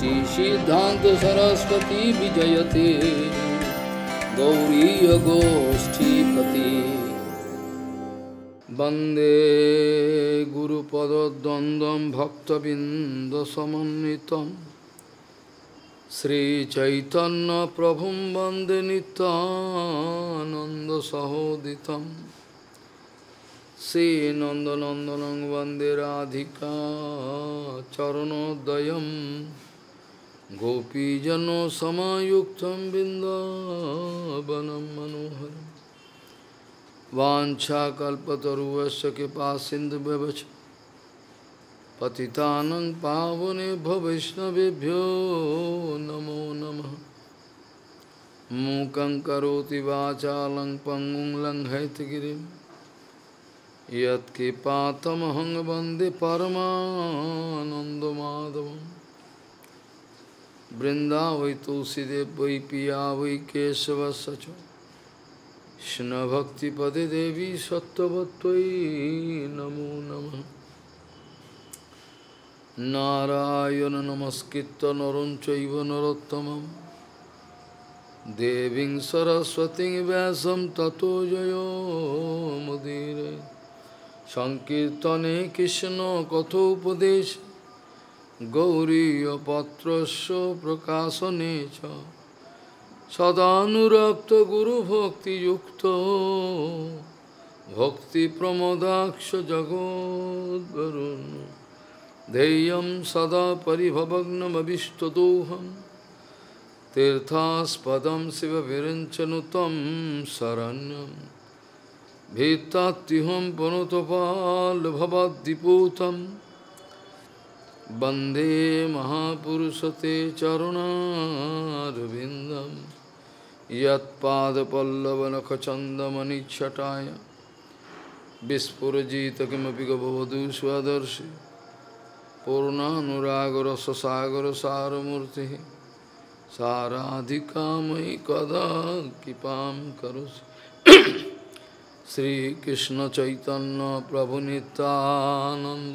শ্রী সিদ্ধান্ত সরস্বতী বিজয়তে গৌরী গোষ্ঠীপতি বন্দে গুরুপদ্বন্দ্ব গুরুপদ্বন্দ্বম সমন্বিত শ্রীচৈতন্য প্রভু বন্দে শ্রী নন্দনন্দন বন্দে রাধিকা চরণোদয় गोपीजनो समायुक्तं बिन्दावनं मनोहरं वाञ्छाकल्पतरुवश्च कृपा सिन्धुभ्यवच पति पावने वैष्णवभ्यो नमो नमः मूक करोति लिरी पङ्गुं लङ्घयितगिरिं यत्कृपातमहं वन्दे বৃন্দা বৈ তুলসীদেব বৈ পিয়া বৈ কেশব সচ কৃষ্ণ ভক্তিপদে দেবী সত্যবত্যই নমো নম নারায়ণ নমস্কৃত নরঞ্চ নরোত্তম দেবী সরস্বতী ব্যাস তত জয় মুদির সংকীর্তনে কৃষ্ণ কথোপদেশ গৌরীপত্রস্য প্রকাশনে চ সদানুরক্ত গুরুভক্তিযুক্ত প্রমোদাক্ষ জগদ্বরুণ ধেয়ং সদা পরিভবগ্নমভীষ্টদোহম তীর্থাস্পদম শিবভিরঞ্চনুতম শরণ্যম ভীতাত্তিহম পুনতপাল ভবদ্দিপূতম বন্দে মহাপুরুষতে চরণারবিন্দম ইয়ৎপাদপল্লবনখচন্দমণিচ্ছটায় বিস্ফুরজিত কিমপি গভবধূ স্বদর্শি পূর্ণানুরাগরসসাগর সারমূর্তি সারাধিকাময়ী কদা কৃপাম করোসি শ্রীকৃষ্ণ চৈতন্য প্রভু Nityananda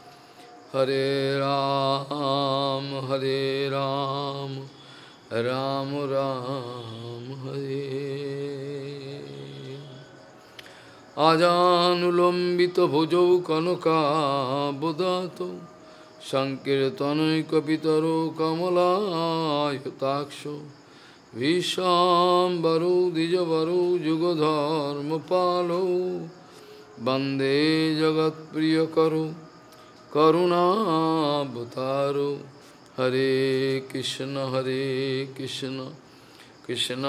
Hare Ram, Hare Ram, Ram Ram, Hare Ajanulambita bhujau kanaka buddhato Sankirtanai kapitaro kamala yutaksho Vishambaro dijavaro jugodharma palo Bande jagat priyakaro करुणावतारो हरे कृष्ण हरे कृष्ण कृष्ण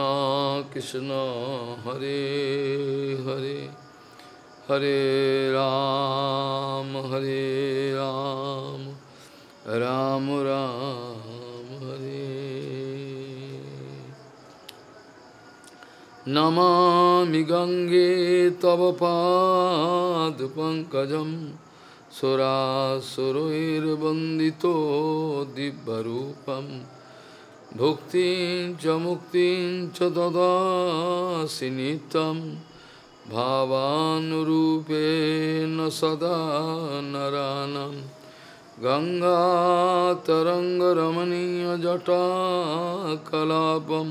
कृष्ण हरे हरे हरे राम हरे राम राम राम हरे नमामि गंगे तव पाद पादपङ्कजम् সুরাসুরৈর্বন্দিত দিব্যরূপম ভুক্তি চ মুক্তি চ দদাসি সদা নরানম गङ्गातरङ्गरमणीयजटाकलापं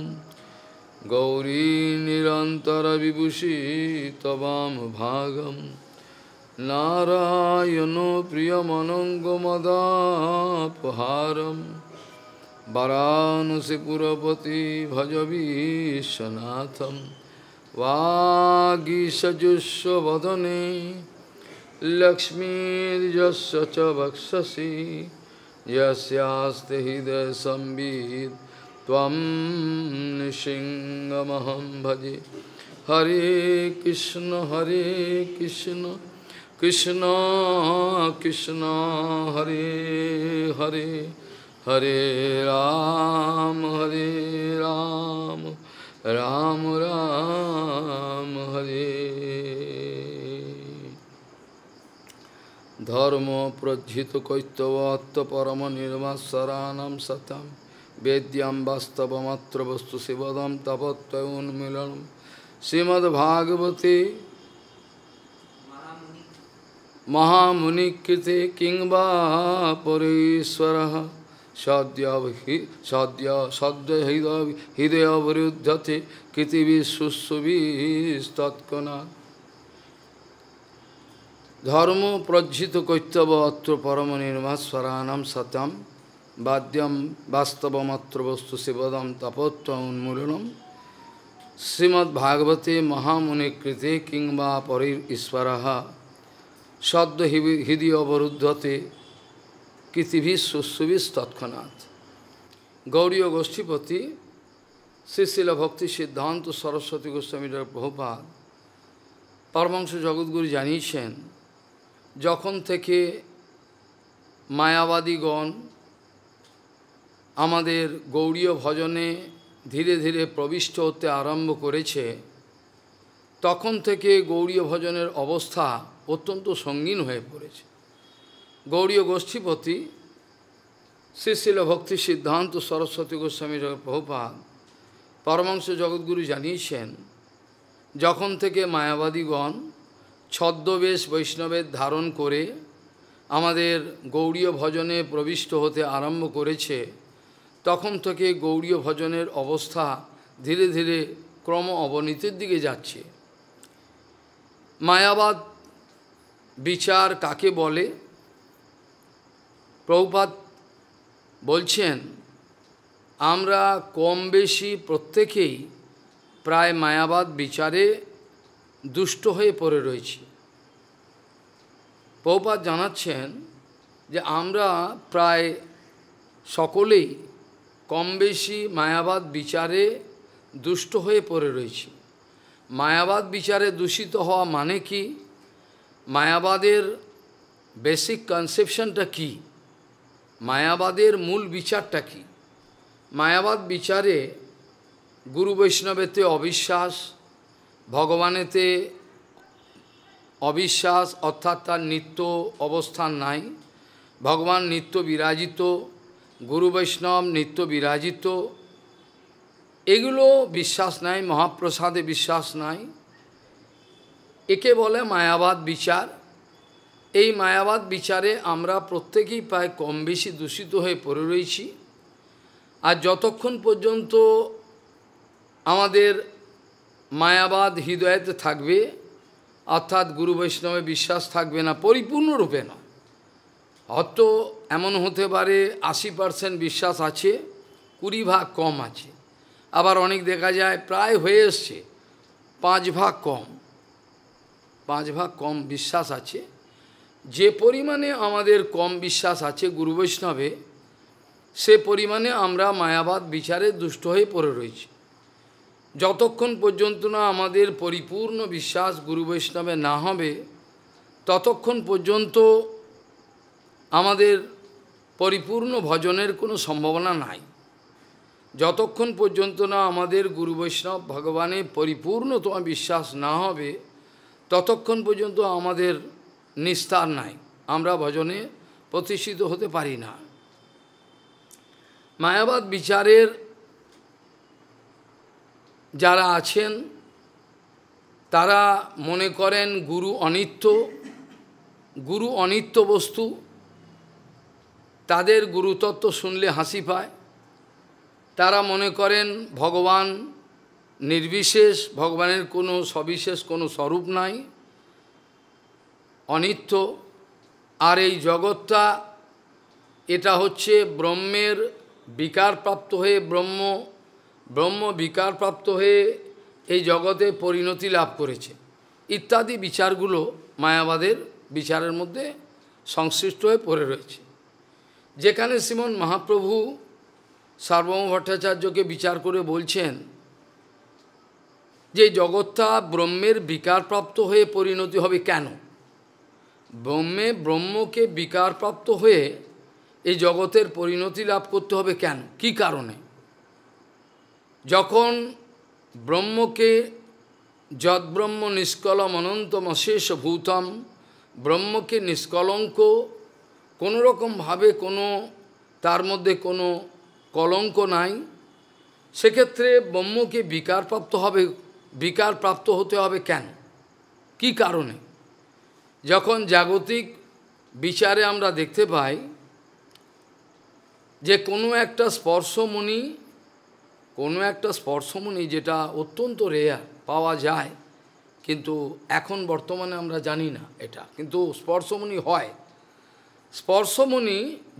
गौरी ভাগম भागम् नारायणो प्रियमनङ्गमदापहारं वरानसिपुरपति भजवीशनाथं वागीषजुष्वदने लक्ष्मीर्यस्य लक्ष्मी वक्षसि यस्यास्ति हृदयसंवित् त्वं निशिङ्गमहं भजे हरे कृष्ण हरे कृष्ण কৃষ্ণ কৃষ্ণ হরে হরে হরে রাম হরে রাম রাম রাম হরে ধর্ম প্রজ্জিত কৈত্যবত্ত পরম নির্মাসরাণম সতম বেদ্যাম বাস্তবমাত্র বস্তু শিবদম তপত্তয় উন্মিলনম শ্রীমদ্ভাগবতী মহামুনিকৃতে কিংবা পরেশ্বর সদ্য সদ্য সদ্য হৃদয় হৃদয় অবরুদ্ধতে পৃথিবীর সুসুবিষ তৎক্ষণাৎ ধর্ম প্রজ্জিত কৈত্যব অত্র পরম নির্মাস্বরাণম সতম বাদ্যম বাস্তবমাত্র বস্তু শিবদম তপত্ব উন্মূলনম শ্রীমদ্ভাগবতে মহামুনিকৃতে কিংবা পরের ঈশ্বর সদ্য হৃদি অবরুদ্ধতে কৃতিভিস সুশ্রুবিস তৎক্ষণাৎ গৌরীয় গোষ্ঠীপতি শ্রীশিল ভক্তি সিদ্ধান্ত সরস্বতী গোস্বামী প্রভুপাত পরমাংশ জগৎগুরু জানিয়েছেন যখন থেকে মায়াবাদীগণ আমাদের গৌরীয় ভজনে ধীরে ধীরে প্রবিষ্ট হতে আরম্ভ করেছে তখন থেকে গৌরীয় ভজনের অবস্থা অত্যন্ত সঙ্গীন হয়ে পড়েছে গৌরীয় গোষ্ঠীপতি শ্রীশিল ভক্তি সিদ্ধান্ত সরস্বতী গোস্বামী প্রভুপাদ পরমাংশ জগৎগুরু জানিয়েছেন যখন থেকে মায়াবাদীগণ ছদ্মবেশ বৈষ্ণবের ধারণ করে আমাদের গৌরীয় ভজনে প্রবিষ্ট হতে আরম্ভ করেছে তখন থেকে গৌরীয় ভজনের অবস্থা ধীরে ধীরে ক্রম অবনীতির দিকে যাচ্ছে মায়াবাদ বিচার কাকে বলে প্রভুপাত বলছেন আমরা কম বেশি প্রত্যেকেই প্রায় মায়াবাদ বিচারে দুষ্ট হয়ে পড়ে রয়েছি প্রভুপাত জানাচ্ছেন যে আমরা প্রায় সকলেই কম বেশি মায়াবাদ বিচারে দুষ্ট হয়ে পড়ে রয়েছি মায়াবাদ বিচারে দূষিত হওয়া মানে কি মায়াবাদের বেসিক কনসেপশনটা কি মায়াবাদের মূল বিচারটা কি মায়াবাদ বিচারে গুরু বৈষ্ণবেতে অবিশ্বাস ভগবানেতে অবিশ্বাস অর্থাৎ তার নিত্য অবস্থান নাই ভগবান নিত্য বিরাজিত গুরু বৈষ্ণব নিত্য বিরাজিত এগুলো বিশ্বাস নাই মহাপ্রসাদে বিশ্বাস নাই একে বলে মায়াবাদ বিচার এই মায়াবাদ বিচারে আমরা প্রত্যেকেই প্রায় কম বেশি দূষিত হয়ে পড়ে রয়েছি আর যতক্ষণ পর্যন্ত আমাদের মায়াবাদ হৃদয়তে থাকবে অর্থাৎ গুরু বৈষ্ণবে বিশ্বাস থাকবে না পরিপূর্ণরূপে না অত এমন হতে পারে আশি পার্সেন্ট বিশ্বাস আছে কুড়ি ভাগ কম আছে আবার অনেক দেখা যায় প্রায় হয়ে এসছে পাঁচ ভাগ কম পাঁচ ভাগ কম বিশ্বাস আছে যে পরিমাণে আমাদের কম বিশ্বাস আছে গুরু বৈষ্ণবে সে পরিমাণে আমরা মায়াবাদ বিচারে দুষ্ট হয়ে পড়ে রয়েছি যতক্ষণ পর্যন্ত না আমাদের পরিপূর্ণ বিশ্বাস গুরু বৈষ্ণবে না হবে ততক্ষণ পর্যন্ত আমাদের পরিপূর্ণ ভজনের কোনো সম্ভাবনা নাই যতক্ষণ পর্যন্ত না আমাদের গুরু বৈষ্ণব ভগবানে পরিপূর্ণ তোমার বিশ্বাস না হবে ততক্ষণ পর্যন্ত আমাদের নিস্তার নাই আমরা ভজনে প্রতিষ্ঠিত হতে পারি না মায়াবাদ বিচারের যারা আছেন তারা মনে করেন গুরু অনিত্য গুরু অনিত্য বস্তু তাদের গুরুতত্ত্ব শুনলে হাসি পায় তারা মনে করেন ভগবান নির্বিশেষ ভগবানের কোনো সবিশেষ কোনো স্বরূপ নাই অনিত্য আর এই জগৎটা এটা হচ্ছে ব্রহ্মের বিকারপ্রাপ্ত হয়ে ব্রহ্ম ব্রহ্ম বিকারপ্রাপ্ত হয়ে এই জগতে পরিণতি লাভ করেছে ইত্যাদি বিচারগুলো মায়াবাদের বিচারের মধ্যে সংশ্লিষ্ট হয়ে পড়ে রয়েছে যেখানে শ্রীমন মহাপ্রভু সার্বভৌম ভট্টাচার্যকে বিচার করে বলছেন যে জগৎটা ব্রহ্মের বিকারপ্রাপ্ত হয়ে পরিণতি হবে কেন ব্রহ্মে ব্রহ্মকে বিকারপ্রাপ্ত হয়ে এই জগতের পরিণতি লাভ করতে হবে কেন কি কারণে যখন ব্রহ্মকে যদব্রহ্ম নিষ্কলম অনন্তম শেষ ভূতম ব্রহ্মকে নিষ্কলঙ্ক কোনো কোনো তার মধ্যে কোনো কলঙ্ক নাই সেক্ষেত্রে ব্রহ্মকে বিকারপ্রাপ্ত হবে বিকার প্রাপ্ত হতে হবে কেন কি কারণে যখন জাগতিক বিচারে আমরা দেখতে পাই যে কোনো একটা স্পর্শমণি কোনো একটা স্পর্শমণি যেটা অত্যন্ত রেয়ার পাওয়া যায় কিন্তু এখন বর্তমানে আমরা জানি না এটা কিন্তু স্পর্শমণি হয় স্পর্শমণি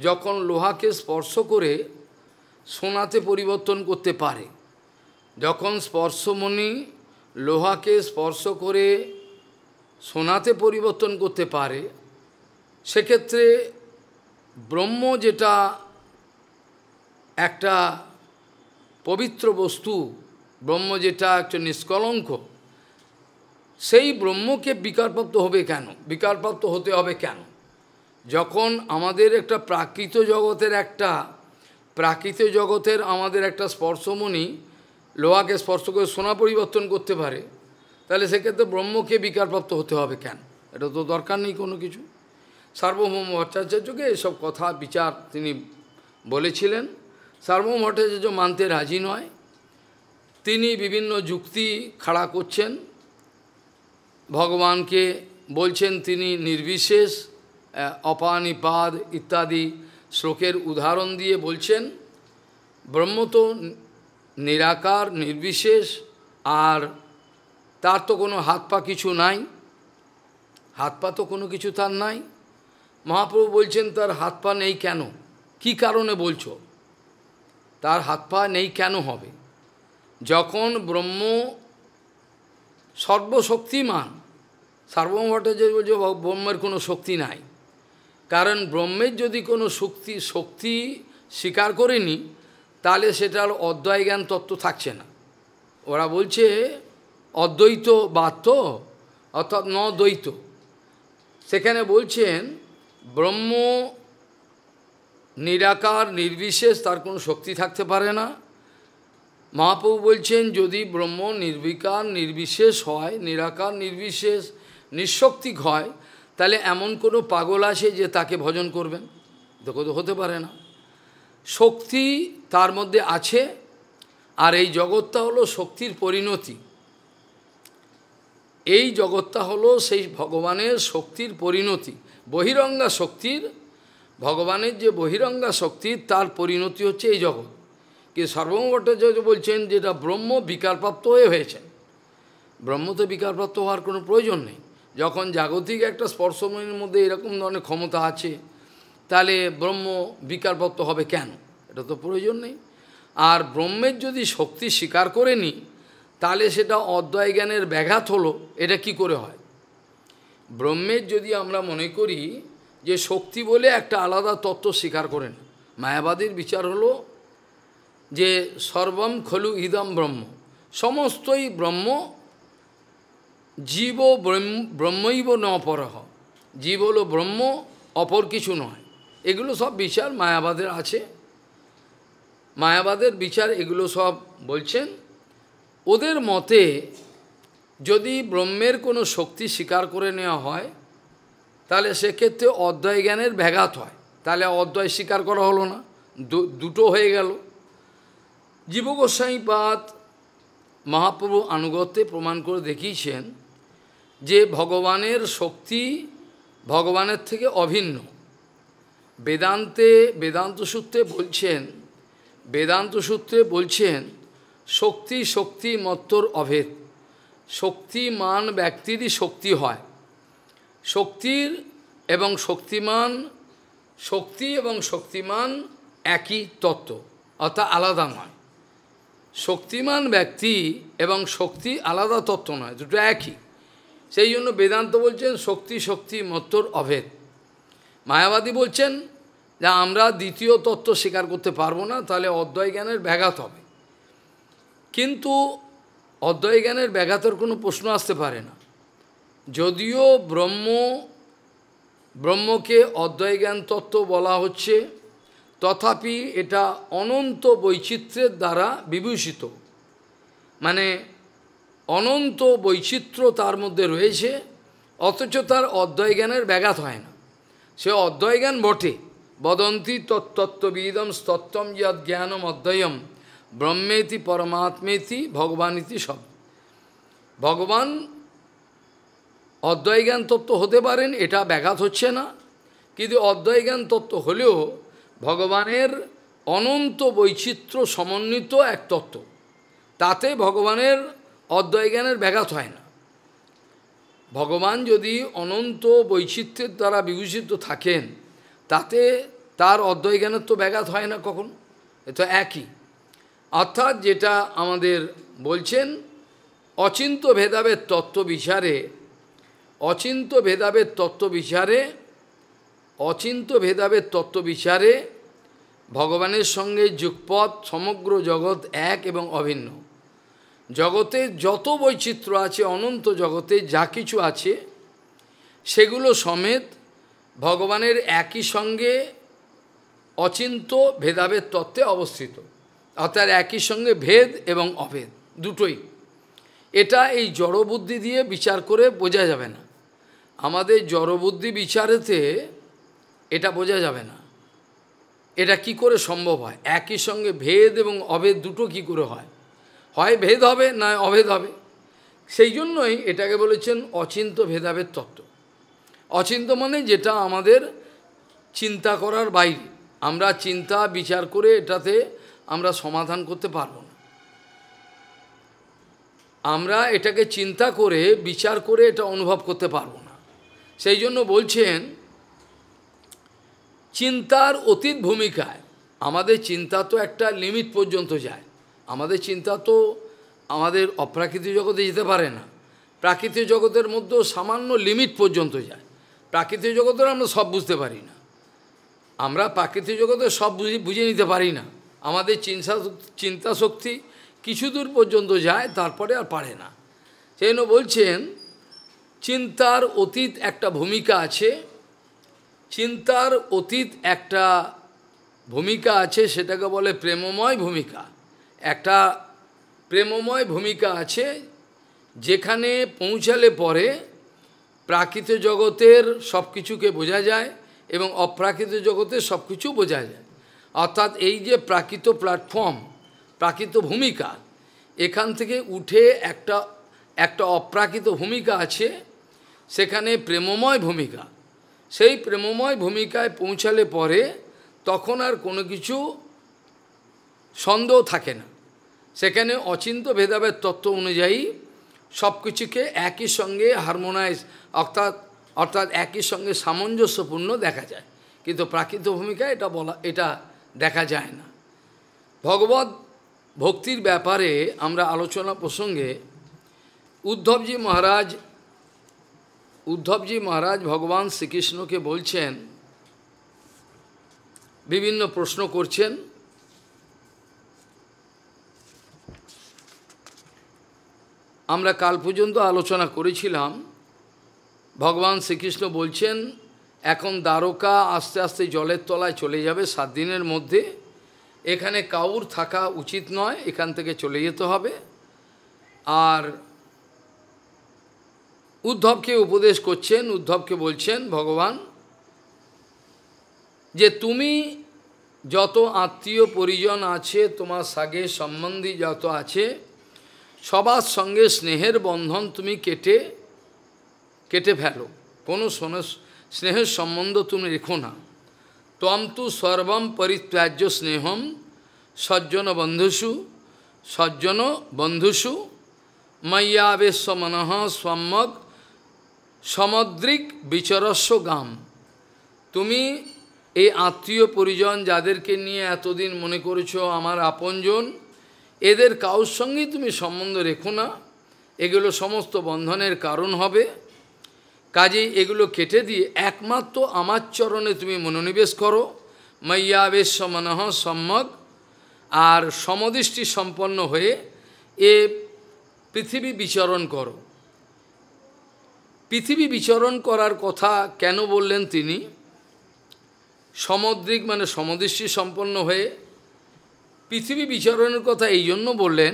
যখন লোহাকে স্পর্শ করে সোনাতে পরিবর্তন করতে পারে যখন স্পর্শমণি লোহাকে স্পর্শ করে সোনাতে পরিবর্তন করতে পারে সেক্ষেত্রে ব্রহ্ম যেটা একটা পবিত্র বস্তু ব্রহ্ম যেটা একটা নিষ্কলঙ্ক সেই ব্রহ্মকে বিকারপ্রাপ্ত হবে কেন বিকারপ্রাপ্ত হতে হবে কেন যখন আমাদের একটা প্রাকৃত জগতের একটা প্রাকৃত জগতের আমাদের একটা স্পর্শমণি লোহাকে স্পর্শ করে সোনা পরিবর্তন করতে পারে তাহলে সেক্ষেত্রে ব্রহ্মকে বিকারপ্রাপ্ত হতে হবে কেন এটা তো দরকার নেই কোনো কিছু সার্বভৌম ভট্টাচার্যকে এসব কথা বিচার তিনি বলেছিলেন সার্বভৌম ভট্টাচার্য মানতে রাজি নয় তিনি বিভিন্ন যুক্তি খাড়া করছেন ভগবানকে বলছেন তিনি নির্বিশেষ অপানিপাদ ইত্যাদি শ্লোকের উদাহরণ দিয়ে বলছেন ব্রহ্ম তো নিরাকার নির্বিশেষ আর তার তো কোনো হাত পা কিছু নাই হাত পা তো কোনো কিছু তার নাই মহাপ্রভু বলছেন তার হাত পা নেই কেন কি কারণে বলছো তার হাত পা নেই কেন হবে যখন ব্রহ্ম সর্বশক্তিমান সার্বভৌম ভট্টাচার্য বলছে ব্রহ্মের কোনো শক্তি নাই কারণ ব্রহ্মের যদি কোনো শক্তি শক্তি স্বীকার করেনি তাহলে সেটার অদ্বয় জ্ঞান তত্ত্ব থাকছে না ওরা বলছে অদ্বৈত বাত্য অর্থাৎ ন দ্বৈত সেখানে বলছেন ব্রহ্ম নিরাকার নির্বিশেষ তার কোনো শক্তি থাকতে পারে না মহাপ্রভু বলছেন যদি ব্রহ্ম নির্বিকার নির্বিশেষ হয় নিরাকার নির্বিশেষ নিঃশক্তিক হয় তাহলে এমন কোনো পাগল আসে যে তাকে ভজন করবেন দেখো তো হতে পারে না শক্তি তার মধ্যে আছে আর এই জগৎটা হলো শক্তির পরিণতি এই জগৎটা হলো সেই ভগবানের শক্তির পরিণতি বহিরঙ্গা শক্তির ভগবানের যে বহিরঙ্গা শক্তি তার পরিণতি হচ্ছে এই জগৎ কি সর্বভট্টাচার্য বলছেন যেটা ব্রহ্ম বিকারপ্রাপ্ত হয়ে হয়েছেন ব্রহ্ম তো বিকারপ্রাপ্ত হওয়ার কোনো প্রয়োজন নেই যখন জাগতিক একটা স্পর্শময়ের মধ্যে এরকম ধরনের ক্ষমতা আছে তাহলে ব্রহ্ম বিকারপ্রাপ্ত হবে কেন এটা তো প্রয়োজন নেই আর ব্রহ্মের যদি শক্তি স্বীকার করে নি তাহলে সেটা অদ্বয় জ্ঞানের ব্যাঘাত হলো এটা কি করে হয় ব্রহ্মের যদি আমরা মনে করি যে শক্তি বলে একটা আলাদা তত্ত্ব স্বীকার করেন মায়াবাদীর বিচার হলো যে সর্বম খলু ইদম ব্রহ্ম সমস্তই ব্রহ্ম জীব ব্রহ্মইব ন অপরহ জীব হলো ব্রহ্ম অপর কিছু নয় এগুলো সব বিচার মায়াবাদের আছে মায়াবাদের বিচার এগুলো সব বলছেন ওদের মতে যদি ব্রহ্মের কোনো শক্তি স্বীকার করে নেওয়া হয় তাহলে সেক্ষেত্রে অধ্যয় জ্ঞানের ব্যাঘাত হয় তাহলে অধ্যয় স্বীকার করা হলো না দুটো হয়ে গেল জীবগোস্বাইপাদ মহাপ্রভু আনুগত্যে প্রমাণ করে দেখিয়েছেন যে ভগবানের শক্তি ভগবানের থেকে অভিন্ন বেদান্তে বেদান্ত সূত্রে বলছেন বেদান্ত সূত্রে বলছেন শক্তি শক্তি মত্তর অভেদ শক্তিমান ব্যক্তিরই শক্তি হয় শক্তির এবং শক্তিমান শক্তি এবং শক্তিমান একই তত্ত্ব অর্থাৎ আলাদা নয় শক্তিমান ব্যক্তি এবং শক্তি আলাদা তত্ত্ব নয় দুটো একই সেই জন্য বেদান্ত বলছেন শক্তি শক্তি মত্তর অভেদ মায়াবাদী বলছেন যে আমরা দ্বিতীয় তত্ত্ব স্বীকার করতে পারবো না তাহলে অদ্বয় জ্ঞানের ব্যাঘাত হবে কিন্তু অদ্বয় জ্ঞানের ব্যাঘাতের কোনো প্রশ্ন আসতে পারে না যদিও ব্রহ্ম ব্রহ্মকে অদ্বয় জ্ঞান তত্ত্ব বলা হচ্ছে তথাপি এটা অনন্ত বৈচিত্র্যের দ্বারা বিভূষিত মানে অনন্ত বৈচিত্র্য তার মধ্যে রয়েছে অথচ তার অদ্বয় জ্ঞানের ব্যাঘাত হয় না সে অদ্বয় জ্ঞান বটে বদন্তি তত্ত্ববিদম স্তত্ত্বম যদ জ্ঞানম অধ্যয়ম ব্রহ্মেতি পরমাত্মেতি ভগবান ইতি সব ভগবান অদ্বয় জ্ঞান তত্ত্ব হতে পারেন এটা ব্যাঘাত হচ্ছে না কিন্তু অদ্বয় জ্ঞান তত্ত্ব হলেও ভগবানের অনন্ত বৈচিত্র্য সমন্বিত এক তত্ত্ব তাতে ভগবানের অদ্বয় জ্ঞানের ব্যাঘাত হয় না ভগবান যদি অনন্ত বৈচিত্র্যের দ্বারা বিভূষিত থাকেন তাতে তার অদ্বয় জ্ঞানের তো ব্যাঘাত হয় না কখন এ তো একই অর্থাৎ যেটা আমাদের বলছেন অচিন্ত ভেদাবের তত্ত্ব বিচারে অচিন্ত ভেদাবের তত্ত্ব বিচারে অচিন্ত ভেদাবের তত্ত্ব বিচারে ভগবানের সঙ্গে যুগপথ সমগ্র জগৎ এক এবং অভিন্ন জগতে যত বৈচিত্র্য আছে অনন্ত জগতে যা কিছু আছে সেগুলো সমেত ভগবানের একই সঙ্গে অচিন্ত ভেদাভেদ তত্ত্বে অবস্থিত অর্থাৎ একই সঙ্গে ভেদ এবং অভেদ দুটোই এটা এই জড়বুদ্ধি দিয়ে বিচার করে বোঝা যাবে না আমাদের জড়বুদ্ধি বিচারেতে এটা বোঝা যাবে না এটা কি করে সম্ভব হয় একই সঙ্গে ভেদ এবং অভেদ দুটো কি করে হয় হয় ভেদ হবে না অভেদ হবে সেই জন্যই এটাকে বলেছেন অচিন্ত ভেদাভেদ তত্ত্ব অচিন্ত মানে যেটা আমাদের চিন্তা করার বাইরে আমরা চিন্তা বিচার করে এটাতে আমরা সমাধান করতে পারব না আমরা এটাকে চিন্তা করে বিচার করে এটা অনুভব করতে পারব না সেই জন্য বলছেন চিন্তার অতীত ভূমিকায় আমাদের চিন্তা তো একটা লিমিট পর্যন্ত যায় আমাদের চিন্তা তো আমাদের অপ্রাকৃতিক জগতে যেতে পারে না প্রাকৃতিক জগতের মধ্যেও সামান্য লিমিট পর্যন্ত যায় প্রাকৃতিক জগতের আমরা সব বুঝতে পারি না আমরা প্রাকৃতিক জগতে সব বুঝে বুঝে নিতে পারি না আমাদের চিন্তা চিন্তা শক্তি কিছু দূর পর্যন্ত যায় তারপরে আর পারে না সেই বলছেন চিন্তার অতীত একটা ভূমিকা আছে চিন্তার অতীত একটা ভূমিকা আছে সেটাকে বলে প্রেমময় ভূমিকা একটা প্রেমময় ভূমিকা আছে যেখানে পৌঁছালে পরে প্রাকৃত জগতের সব কিছুকে বোঝা যায় এবং অপ্রাকৃত জগতের সব কিছু বোঝা যায় অর্থাৎ এই যে প্রাকৃত প্ল্যাটফর্ম প্রাকৃত ভূমিকা এখান থেকে উঠে একটা একটা অপ্রাকৃত ভূমিকা আছে সেখানে প্রেমময় ভূমিকা সেই প্রেমময় ভূমিকায় পৌঁছালে পরে তখন আর কোনো কিছু সন্দেহ থাকে না সেখানে অচিন্ত ভেদাভেদ তত্ত্ব অনুযায়ী সব কিছুকে একই সঙ্গে হারমোনাইজ অর্থাৎ অর্থাৎ একই সঙ্গে সামঞ্জস্যপূর্ণ দেখা যায় কিন্তু প্রাকৃত ভূমিকা এটা বলা এটা দেখা যায় না ভগবত ভক্তির ব্যাপারে আমরা আলোচনা প্রসঙ্গে উদ্ধবজি মহারাজ উদ্ধবজি মহারাজ ভগবান শ্রীকৃষ্ণকে বলছেন বিভিন্ন প্রশ্ন করছেন আমরা কাল পর্যন্ত আলোচনা করেছিলাম ভগবান শ্রীকৃষ্ণ বলছেন এখন দ্বারকা আস্তে আস্তে জলের তলায় চলে যাবে সাত দিনের মধ্যে এখানে কাউর থাকা উচিত নয় এখান থেকে চলে যেতে হবে আর উদ্ধবকে উপদেশ করছেন উদ্ধবকে বলছেন ভগবান যে তুমি যত আত্মীয় পরিজন আছে তোমার সাগে সম্বন্ধী যত আছে সবার সঙ্গে স্নেহের বন্ধন তুমি কেটে কেটে ফেলো কোনো স্নেহের সম্বন্ধ তুমি রেখো না তু সর্বম পরিত্যাজ্য স্নেহম সজ্জন বন্ধুষু সজ্জন বন্ধুষু মাইয়াবেশ মনহ সম্মক সমদ্রিক বিচরস্ব গাম তুমি এই আত্মীয় পরিজন যাদেরকে নিয়ে এতদিন মনে করেছ আমার আপনজন এদের কাউর সঙ্গেই তুমি সম্বন্ধ রেখো না এগুলো সমস্ত বন্ধনের কারণ হবে কাজেই এগুলো কেটে দিয়ে একমাত্র আমার চরণে তুমি মনোনিবেশ করো মাইয়া বেশ মনহ সম্যক আর সমদৃষ্টি সম্পন্ন হয়ে এ পৃথিবী বিচরণ করো পৃথিবী বিচরণ করার কথা কেন বললেন তিনি সমদ্রিক মানে সমদৃষ্টি সম্পন্ন হয়ে পৃথিবী বিচরণের কথা এই জন্য বললেন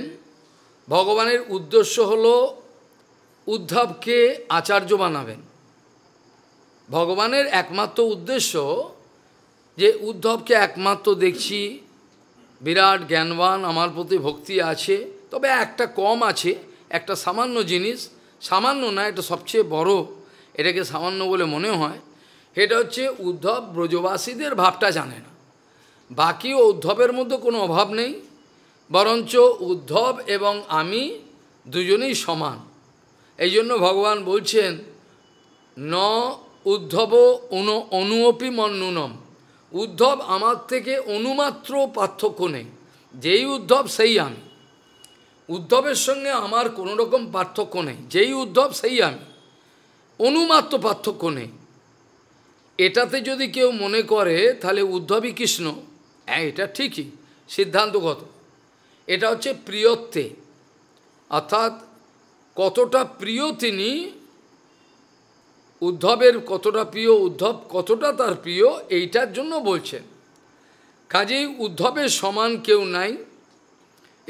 ভগবানের উদ্দেশ্য হল উদ্ধবকে আচার্য বানাবেন ভগবানের একমাত্র উদ্দেশ্য যে উদ্ধবকে একমাত্র দেখছি বিরাট জ্ঞানবান আমার প্রতি ভক্তি আছে তবে একটা কম আছে একটা সামান্য জিনিস সামান্য না এটা সবচেয়ে বড় এটাকে সামান্য বলে মনে হয় এটা হচ্ছে উদ্ধব ব্রজবাসীদের ভাবটা জানে না বাকি উদ্ধবের মধ্যে কোনো অভাব নেই বরঞ্চ উদ্ধব এবং আমি দুজনেই সমান এই জন্য ভগবান বলছেন ন উদ্ধব অনু অনুঅপি মন্নুনম উদ্ধব আমার থেকে অনুমাত্র পার্থক্য নেই যেই উদ্ধব সেই আমি উদ্ধবের সঙ্গে আমার কোনো রকম পার্থক্য নেই যেই উদ্ধব সেই আমি অনুমাত্র পার্থক্য নেই এটাতে যদি কেউ মনে করে তাহলে উদ্ধবই কৃষ্ণ হ্যাঁ এটা ঠিকই সিদ্ধান্তগত এটা হচ্ছে প্রিয়ত্বে অর্থাৎ কতটা প্রিয় তিনি উদ্ধবের কতটা প্রিয় উদ্ধব কতটা তার প্রিয় এইটার জন্য বলছেন কাজেই উদ্ধবের সমান কেউ নাই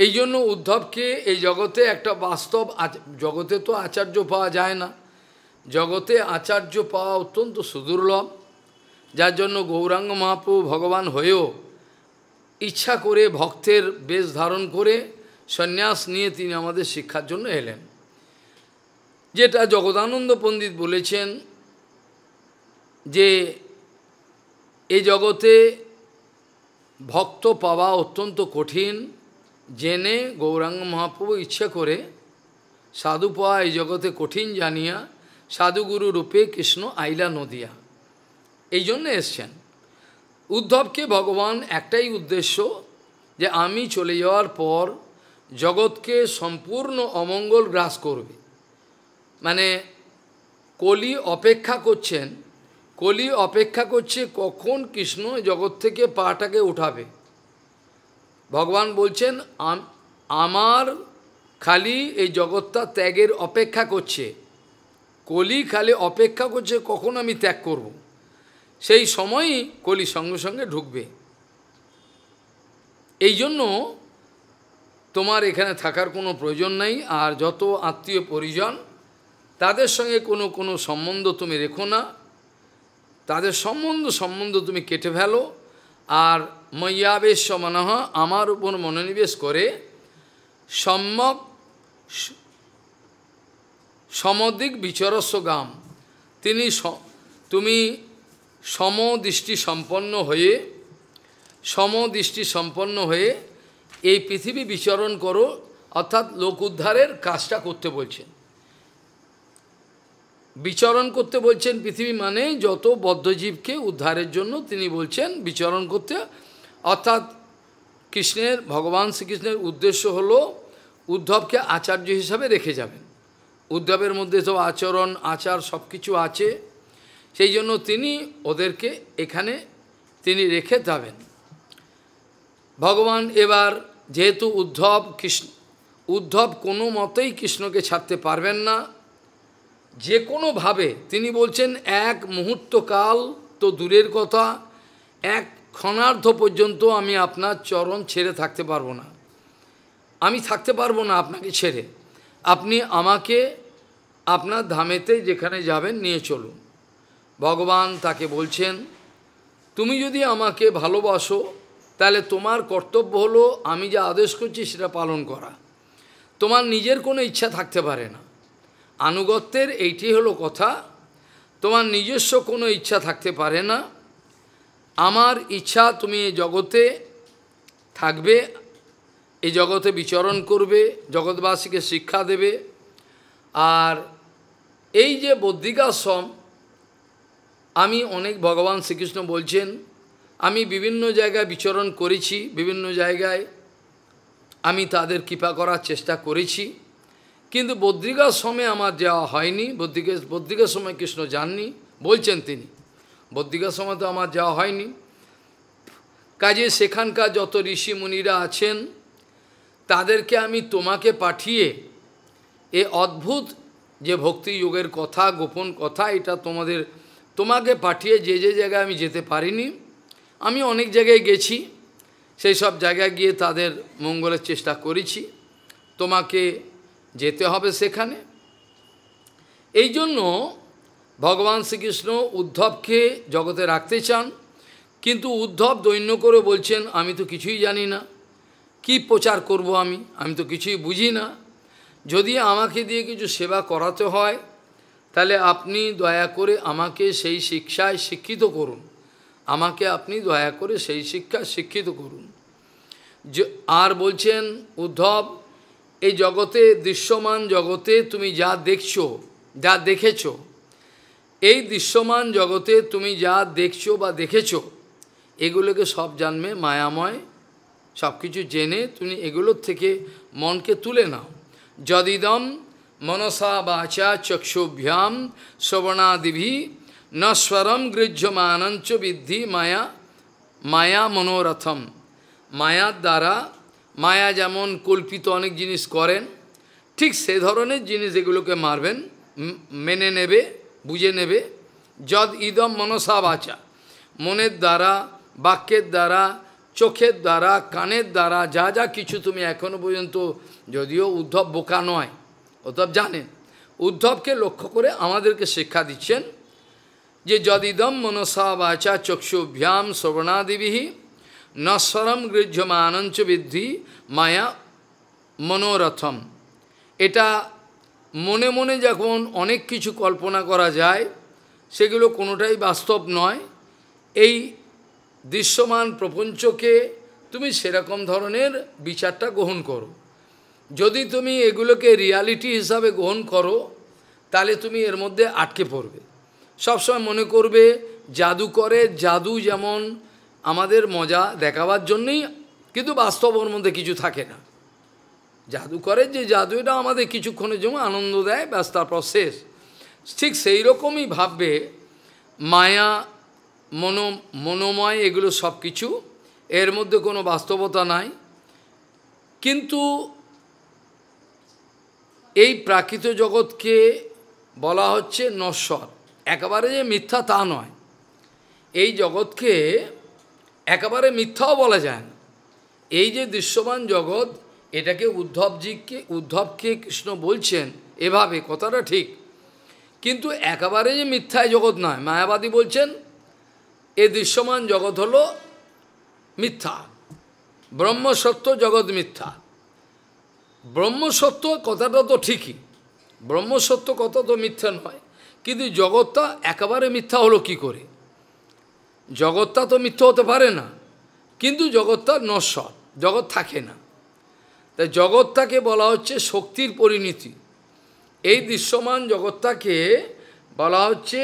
এই জন্য উদ্ধবকে এই জগতে একটা বাস্তব জগতে তো আচার্য পাওয়া যায় না জগতে আচার্য পাওয়া অত্যন্ত সুদুর্লভ যার জন্য গৌরাঙ্গ মহাপ্রভু ভগবান হয়েও ইচ্ছা করে ভক্তের বেশ ধারণ করে সন্ন্যাস নিয়ে তিনি আমাদের শিক্ষার জন্য এলেন যেটা জগদানন্দ পণ্ডিত বলেছেন যে এই জগতে ভক্ত পাওয়া অত্যন্ত কঠিন জেনে গৌরাঙ্গ মহাপ্রভু ইচ্ছা করে সাধু পাওয়া এই জগতে কঠিন জানিয়া সাধুগুরু রূপে কৃষ্ণ আইলা নদিয়া এই জন্য এসছেন উদ্ধবকে ভগবান একটাই উদ্দেশ্য যে আমি চলে যাওয়ার পর জগৎকে সম্পূর্ণ অমঙ্গল গ্রাস করবে মানে কলি অপেক্ষা করছেন কলি অপেক্ষা করছে কখন কৃষ্ণ জগৎ থেকে পাটাকে উঠাবে ভগবান বলছেন আমার খালি এই জগৎটা ত্যাগের অপেক্ষা করছে কলি খালি অপেক্ষা করছে কখন আমি ত্যাগ করবো সেই সময়ই কলি সঙ্গে সঙ্গে ঢুকবে এই জন্য তোমার এখানে থাকার কোনো প্রয়োজন নাই আর যত আত্মীয় পরিজন তাদের সঙ্গে কোনো কোনো সম্বন্ধ তুমি রেখো না তাদের সম্বন্ধ সম্বন্ধ তুমি কেটে ফেলো আর মনে মনহ আমার উপর মনোনিবেশ করে সম্যক সমদিক বিচরস্য গাম তিনি তুমি সমদৃষ্টি সম্পন্ন হয়ে সমদৃষ্টি সম্পন্ন হয়ে এই পৃথিবী বিচরণ করো অর্থাৎ লোক উদ্ধারের কাজটা করতে বলছেন বিচরণ করতে বলছেন পৃথিবী মানে যত বদ্ধজীবকে উদ্ধারের জন্য তিনি বলছেন বিচরণ করতে অর্থাৎ কৃষ্ণের ভগবান শ্রীকৃষ্ণের উদ্দেশ্য হল উদ্ধবকে আচার্য হিসাবে রেখে যাবেন উদ্ধবের মধ্যে সব আচরণ আচার সব কিছু আছে সেই জন্য তিনি ওদেরকে এখানে তিনি রেখে যাবেন ভগবান এবার যেহেতু উদ্ধব কৃষ্ণ উদ্ধব কোনো মতেই কৃষ্ণকে ছাড়তে পারবেন না যে কোনোভাবে তিনি বলছেন এক মুহূর্তকাল তো দূরের কথা এক ক্ষণার্ধ পর্যন্ত আমি আপনার চরণ ছেড়ে থাকতে পারবো না আমি থাকতে পারবো না আপনাকে ছেড়ে আপনি আমাকে আপনার ধামেতে যেখানে যাবেন নিয়ে চলুন ভগবান তাকে বলছেন তুমি যদি আমাকে ভালোবাসো তাহলে তোমার কর্তব্য হলো আমি যা আদেশ করছি সেটা পালন করা তোমার নিজের কোনো ইচ্ছা থাকতে পারে না আনুগত্যের এইটি হলো কথা তোমার নিজস্ব কোনো ইচ্ছা থাকতে পারে না আমার ইচ্ছা তুমি এই জগতে থাকবে এই জগতে বিচরণ করবে জগৎবাসীকে শিক্ষা দেবে আর এই যে বদ্ধিকাশ্রম আমি অনেক ভগবান শ্রীকৃষ্ণ বলছেন আমি বিভিন্ন জায়গায় বিচরণ করেছি বিভিন্ন জায়গায় আমি তাদের কৃপা করার চেষ্টা করেছি কিন্তু সময় আমার যাওয়া হয়নি বদ্রিকার সময় কৃষ্ণ যাননি বলছেন তিনি বদ্রিকার সময় তো আমার যাওয়া হয়নি কাজে সেখানকার যত ঋষি মুনিরা আছেন তাদেরকে আমি তোমাকে পাঠিয়ে এ অদ্ভুত যে ভক্তি যোগের কথা গোপন কথা এটা তোমাদের তোমাকে পাঠিয়ে যে যে জায়গায় আমি যেতে পারিনি আমি অনেক জায়গায় গেছি সেই সব জায়গায় গিয়ে তাদের মঙ্গলের চেষ্টা করেছি তোমাকে যেতে হবে সেখানে এই জন্য ভগবান শ্রীকৃষ্ণ উদ্ধবকে জগতে রাখতে চান কিন্তু উদ্ধব দৈন্য করে বলছেন আমি তো কিছুই জানি না কি প্রচার করব আমি আমি তো কিছুই বুঝি না যদি আমাকে দিয়ে কিছু সেবা করাতে হয় তাহলে আপনি দয়া করে আমাকে সেই শিক্ষায় শিক্ষিত করুন আমাকে আপনি দয়া করে সেই শিক্ষা শিক্ষিত করুন আর বলছেন উদ্ধব এই জগতে দৃশ্যমান জগতে তুমি যা দেখছো যা দেখেছো এই দৃশ্যমান জগতে তুমি যা দেখছো বা দেখেছো এগুলোকে সব জানবে মায়াময় সব কিছু জেনে তুমি এগুলোর থেকে মনকে তুলে নাও যদিদম মনসা বাচা চক্ষুভ্যাম শ্রবণাদিভি স্বরম গৃহ্যমানঞ্চ বিদ্ধি মায়া মায়া মনোরথম মায়ার দ্বারা মায়া যেমন কল্পিত অনেক জিনিস করেন ঠিক সে ধরনের জিনিস এগুলোকে মারবেন মেনে নেবে বুঝে নেবে যদ ইদম মনসা বাচা মনের দ্বারা বাক্যের দ্বারা চোখের দ্বারা কানের দ্বারা যা যা কিছু তুমি এখনো পর্যন্ত যদিও উদ্ধব বোকা নয় উদ্ধব জানেন উদ্ধবকে লক্ষ্য করে আমাদেরকে শিক্ষা দিচ্ছেন যে যদিদম মনসা বাচা চক্ষুভ্যাম শ্রবণাদিবিহী নশ্বরম গৃহ্যমানঞ্চ বিদ্ধি মায়া মনোরথম এটা মনে মনে যখন অনেক কিছু কল্পনা করা যায় সেগুলো কোনোটাই বাস্তব নয় এই দৃশ্যমান প্রপঞ্চকে তুমি সেরকম ধরনের বিচারটা গ্রহণ করো যদি তুমি এগুলোকে রিয়ালিটি হিসাবে গ্রহণ করো তাহলে তুমি এর মধ্যে আটকে পড়বে সবসময় মনে করবে জাদু করে জাদু যেমন আমাদের মজা দেখাবার জন্যই কিন্তু বাস্তব ওর মধ্যে কিছু থাকে না জাদু করে যে জাদু এটা আমাদের কিছুক্ষণের জন্য আনন্দ দেয় ব্যস্ত তারপর শেষ ঠিক সেই রকমই ভাববে মায়া মন মনোময় এগুলো সব কিছু এর মধ্যে কোনো বাস্তবতা নাই কিন্তু এই প্রাকৃত জগৎকে বলা হচ্ছে নশ্বর একেবারে যে মিথ্যা তা নয় এই জগৎকে একেবারে মিথ্যাও বলা যায় না এই যে দৃশ্যমান জগৎ এটাকে উদ্ধবজিকে উদ্ধবকে কৃষ্ণ বলছেন এভাবে কথাটা ঠিক কিন্তু একেবারে যে মিথ্যায় জগৎ নয় মায়াবাদী বলছেন এ দৃশ্যমান জগৎ হলো মিথ্যা ব্রহ্মসত্য জগৎ মিথ্যা ব্রহ্মসত্য কথাটা তো ঠিকই ব্রহ্মসত্য কথা তো মিথ্যা নয় কিন্তু জগৎটা একেবারে মিথ্যা হলো কি করে জগৎটা তো মিথ্যা হতে পারে না কিন্তু জগৎটা নশ্বর জগৎ থাকে না তাই জগৎটাকে বলা হচ্ছে শক্তির পরিণতি এই দৃশ্যমান জগৎটাকে বলা হচ্ছে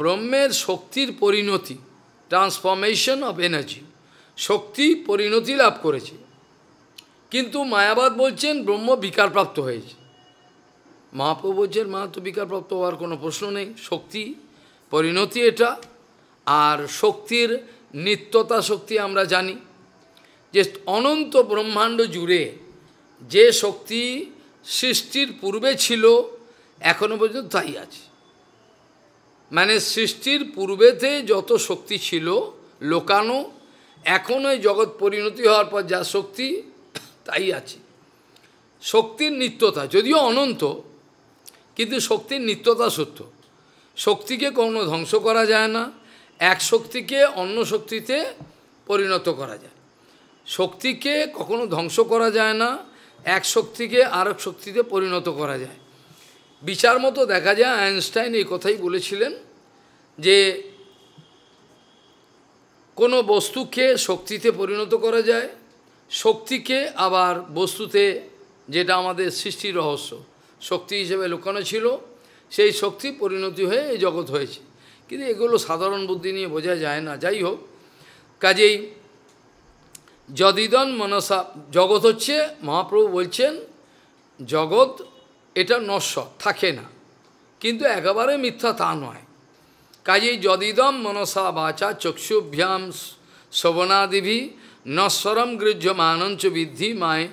ব্রহ্মের শক্তির পরিণতি ট্রান্সফরমেশন অফ এনার্জি শক্তি পরিণতি লাভ করেছে কিন্তু মায়াবাদ বলছেন ব্রহ্ম বিকারপ্রাপ্ত হয়েছে মহাপ্রভু বলছেন মা তো বিকারপ্রাপ্ত হওয়ার কোনো প্রশ্ন নেই শক্তি পরিণতি এটা আর শক্তির নিত্যতা শক্তি আমরা জানি যে অনন্ত ব্রহ্মাণ্ড জুড়ে যে শক্তি সৃষ্টির পূর্বে ছিল এখনো পর্যন্ত তাই আছে মানে সৃষ্টির পূর্বেতে যত শক্তি ছিল লোকানো এখনও জগৎ পরিণতি হওয়ার পর যা শক্তি তাই আছে শক্তির নিত্যতা যদিও অনন্ত কিন্তু শক্তির নিত্যতা সত্য শক্তিকে কোনো ধ্বংস করা যায় না এক শক্তিকে অন্য শক্তিতে পরিণত করা যায় শক্তিকে কখনো ধ্বংস করা যায় না এক শক্তিকে আরেক শক্তিতে পরিণত করা যায় বিচার মতো দেখা যায় আইনস্টাইন এই কথাই বলেছিলেন যে কোনো বস্তুকে শক্তিতে পরিণত করা যায় শক্তিকে আবার বস্তুতে যেটা আমাদের সৃষ্টির রহস্য শক্তি হিসেবে লুকানো ছিল সেই শক্তি পরিণতি হয়ে এই জগৎ হয়েছে কিন্তু এগুলো সাধারণ বুদ্ধি নিয়ে বোঝা যায় না যাই হোক কাজেই যদিদন মনসা জগৎ হচ্ছে মহাপ্রভু বলছেন জগৎ এটা নশ্বর থাকে না কিন্তু একেবারে মিথ্যা তা নয় কাজেই যদিদম মনসা বাচা চক্ষুভ্যাম শোভনাদিভি নস্বরম গৃহ্য মানঞ্চ বিদ্ধি মায়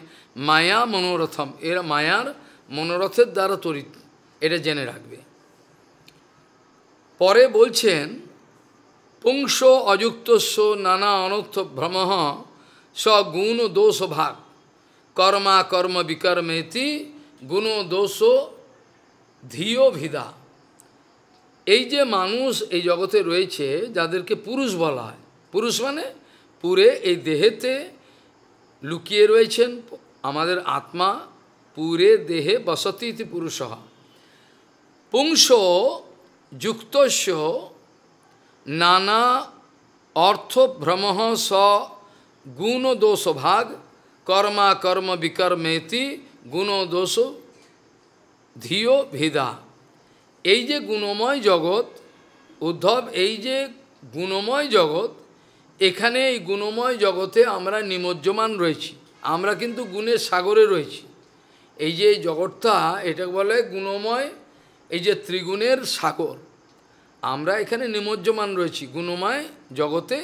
মায়া মনোরথম এরা মায়ার মনোরথের দ্বারা তরিত এটা জেনে রাখবে পরে বলছেন পুংস অযুক্তস্য নানা অনর্থ ভ্রম স্বগুণ দোষ ভাগ কর্মা কর্ম বিকর্মেতি গুণ দোষ ধিও ভিদা এই যে মানুষ এই জগতে রয়েছে যাদেরকে পুরুষ বলা হয় পুরুষ মানে পুরে এই দেহেতে লুকিয়ে রয়েছেন আমাদের আত্মা পুরে দেহে বসতি ইতি পুরুষ পুংস যুক্তস্য নানা অর্থভ্রম স গুণদোষ ভাগ কর্মা কর্ম বিকর্মেতি গুণদোষ ধিও ভেদা এই যে গুণময় জগৎ উদ্ধব এই যে গুণময় জগৎ এখানে এই গুণময় জগতে আমরা নিমজ্জমান রয়েছি আমরা কিন্তু গুণের সাগরে রয়েছি এই যে জগৎটা এটা বলে গুণময় এই যে ত্রিগুণের সাগর আমরা এখানে নিমজ্জমান রয়েছি গুণময় জগতে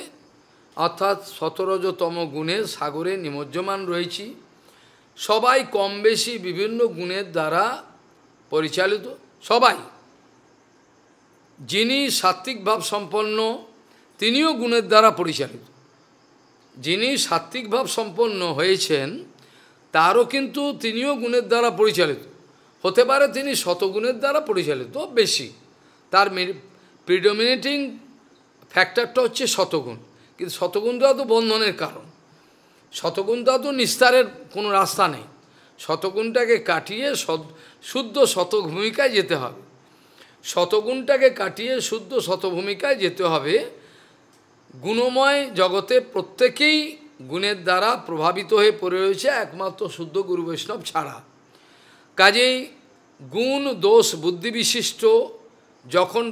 অর্থাৎ সতরজতম গুণের সাগরে নিমজ্জমান রয়েছি সবাই কম বেশি বিভিন্ন গুণের দ্বারা পরিচালিত সবাই যিনি সাত্ত্বিক ভাব সম্পন্ন তিনিও গুণের দ্বারা পরিচালিত যিনি সাত্ত্বিকভাব সম্পন্ন হয়েছেন তারও কিন্তু তিনিও গুণের দ্বারা পরিচালিত হতে পারে তিনি শতগুণের দ্বারা পরিচালিত বেশি তার প্রিডোমিনেটিং ফ্যাক্টরটা হচ্ছে শতগুণ কিন্তু শতগুণ দেওয়া তো বন্ধনের কারণ শতগুণ দেওয়া তো নিস্তারের কোনো রাস্তা নেই শতগুণটাকে কাটিয়ে শুদ্ধ শতভূমিকায় যেতে হবে শতগুণটাকে কাটিয়ে শুদ্ধ শতভূমিকায় যেতে হবে গুণময় জগতে প্রত্যেকেই গুণের দ্বারা প্রভাবিত হয়ে পড়ে রয়েছে একমাত্র শুদ্ধ গুরু বৈষ্ণব ছাড়া কাজেই গুণ দোষ বুদ্ধিবিশিষ্ট যখন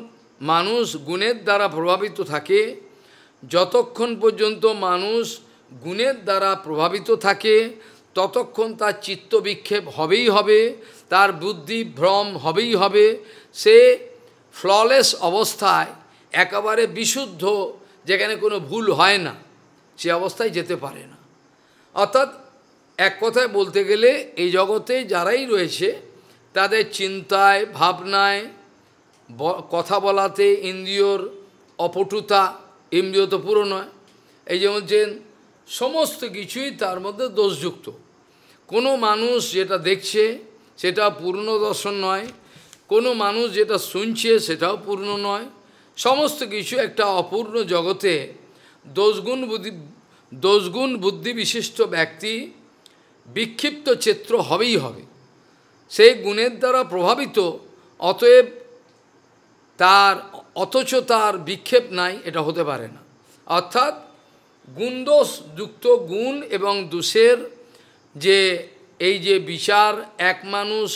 মানুষ গুণের দ্বারা প্রভাবিত থাকে যতক্ষণ পর্যন্ত মানুষ গুণের দ্বারা প্রভাবিত থাকে ততক্ষণ তার চিত্ত বিক্ষেপ হবেই হবে তার বুদ্ধি ভ্রম হবেই হবে সে ফ্ললেস অবস্থায় একেবারে বিশুদ্ধ যেখানে কোনো ভুল হয় না সে অবস্থায় যেতে পারে না অর্থাৎ এক কথায় বলতে গেলে এই জগতে যারাই রয়েছে তাদের চিন্তায় ভাবনায় কথা বলাতে ইন্দ্রিয়র অপটুতা ইন্দ্রিয় তো পুরো নয় এই যেমন যে সমস্ত কিছুই তার মধ্যে দোষযুক্ত কোনো মানুষ যেটা দেখছে সেটা পূর্ণ দর্শন নয় কোনো মানুষ যেটা শুনছে সেটাও পূর্ণ নয় সমস্ত কিছু একটা অপূর্ণ জগতে দোষগুণ বুদ্ধি দোষগুণ বুদ্ধিবিশিষ্ট ব্যক্তি বিক্ষিপ্ত চিত্র হবেই হবে সেই গুণের দ্বারা প্রভাবিত অতএব তার অথচ তার বিক্ষেপ নাই এটা হতে পারে না অর্থাৎ গুণদোষ যুক্ত গুণ এবং দোষের যে এই যে বিচার এক মানুষ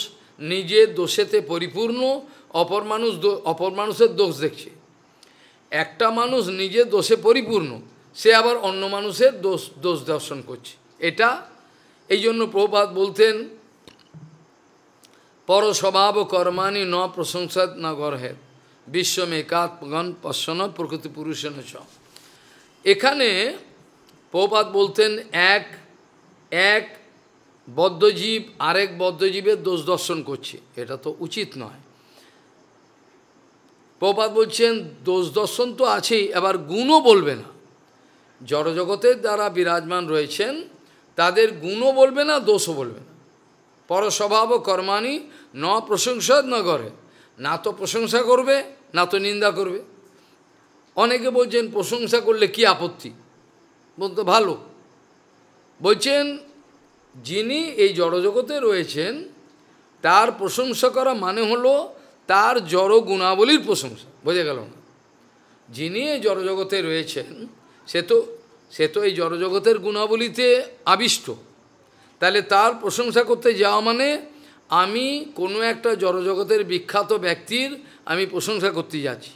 নিজে দোষেতে পরিপূর্ণ অপর মানুষ অপর মানুষের দোষ দেখছে একটা মানুষ নিজে দোষে পরিপূর্ণ সে আবার অন্য মানুষের দোষ দোষ দর্শন করছে এটা এই জন্য প্রপাত বলতেন পরস্বভাব কর্মানি ন প্রশংসা না গর্হেদ বিশ্বমেকাত্মগণ পশ্যন প্রকৃতি পুরুষেন চ এখানে প্রপাত বলতেন এক এক বদ্ধজীব আরেক বদ্ধজীবের দোষ দর্শন করছে এটা তো উচিত নয় প্রপাত বলছেন দোষ দর্শন তো আছেই এবার গুণও বলবে না জড়জগতের দ্বারা বিরাজমান রয়েছেন তাদের গুণও বলবে না দোষও বলবে না পরস্বভাব ও কর্মানি ন প্রশংসা না করে না তো প্রশংসা করবে না তো নিন্দা করবে অনেকে বলছেন প্রশংসা করলে কি আপত্তি বলতো ভালো বলছেন যিনি এই জড়জগতে রয়েছেন তার প্রশংসা করা মানে হলো তার জড় গুণাবলীর প্রশংসা বোঝা গেল না যিনি জড়জগতে রয়েছেন সে তো সে তো এই জড়জগতের গুণাবলীতে আবিষ্ট তাহলে তার প্রশংসা করতে যাওয়া মানে আমি কোনো একটা জড়জগতের বিখ্যাত ব্যক্তির আমি প্রশংসা করতে যাচ্ছি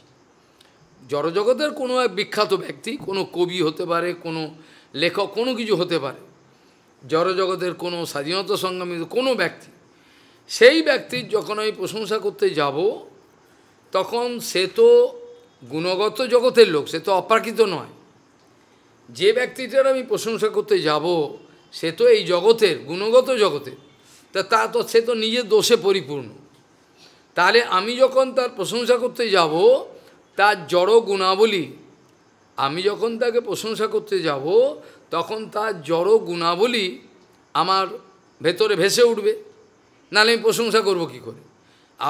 জড়জগতের কোনো এক বিখ্যাত ব্যক্তি কোনো কবি হতে পারে কোনো লেখক কোনো কিছু হতে পারে জড়জগতের কোনো স্বাধীনতা সংগ্রামী কোনো ব্যক্তি সেই ব্যক্তির যখন আমি প্রশংসা করতে যাব তখন সে তো গুণগত জগতের লোক সে তো অপ্রাকৃত নয় যে ব্যক্তিটার আমি প্রশংসা করতে যাব সে তো এই জগতের গুণগত জগতের তা তা তো সে তো নিজের দোষে পরিপূর্ণ তাহলে আমি যখন তার প্রশংসা করতে যাব তার জড় গুণাবলী আমি যখন তাকে প্রশংসা করতে যাব তখন তার জড় গুণাবলী আমার ভেতরে ভেসে উঠবে নাহলে আমি প্রশংসা করব কি করে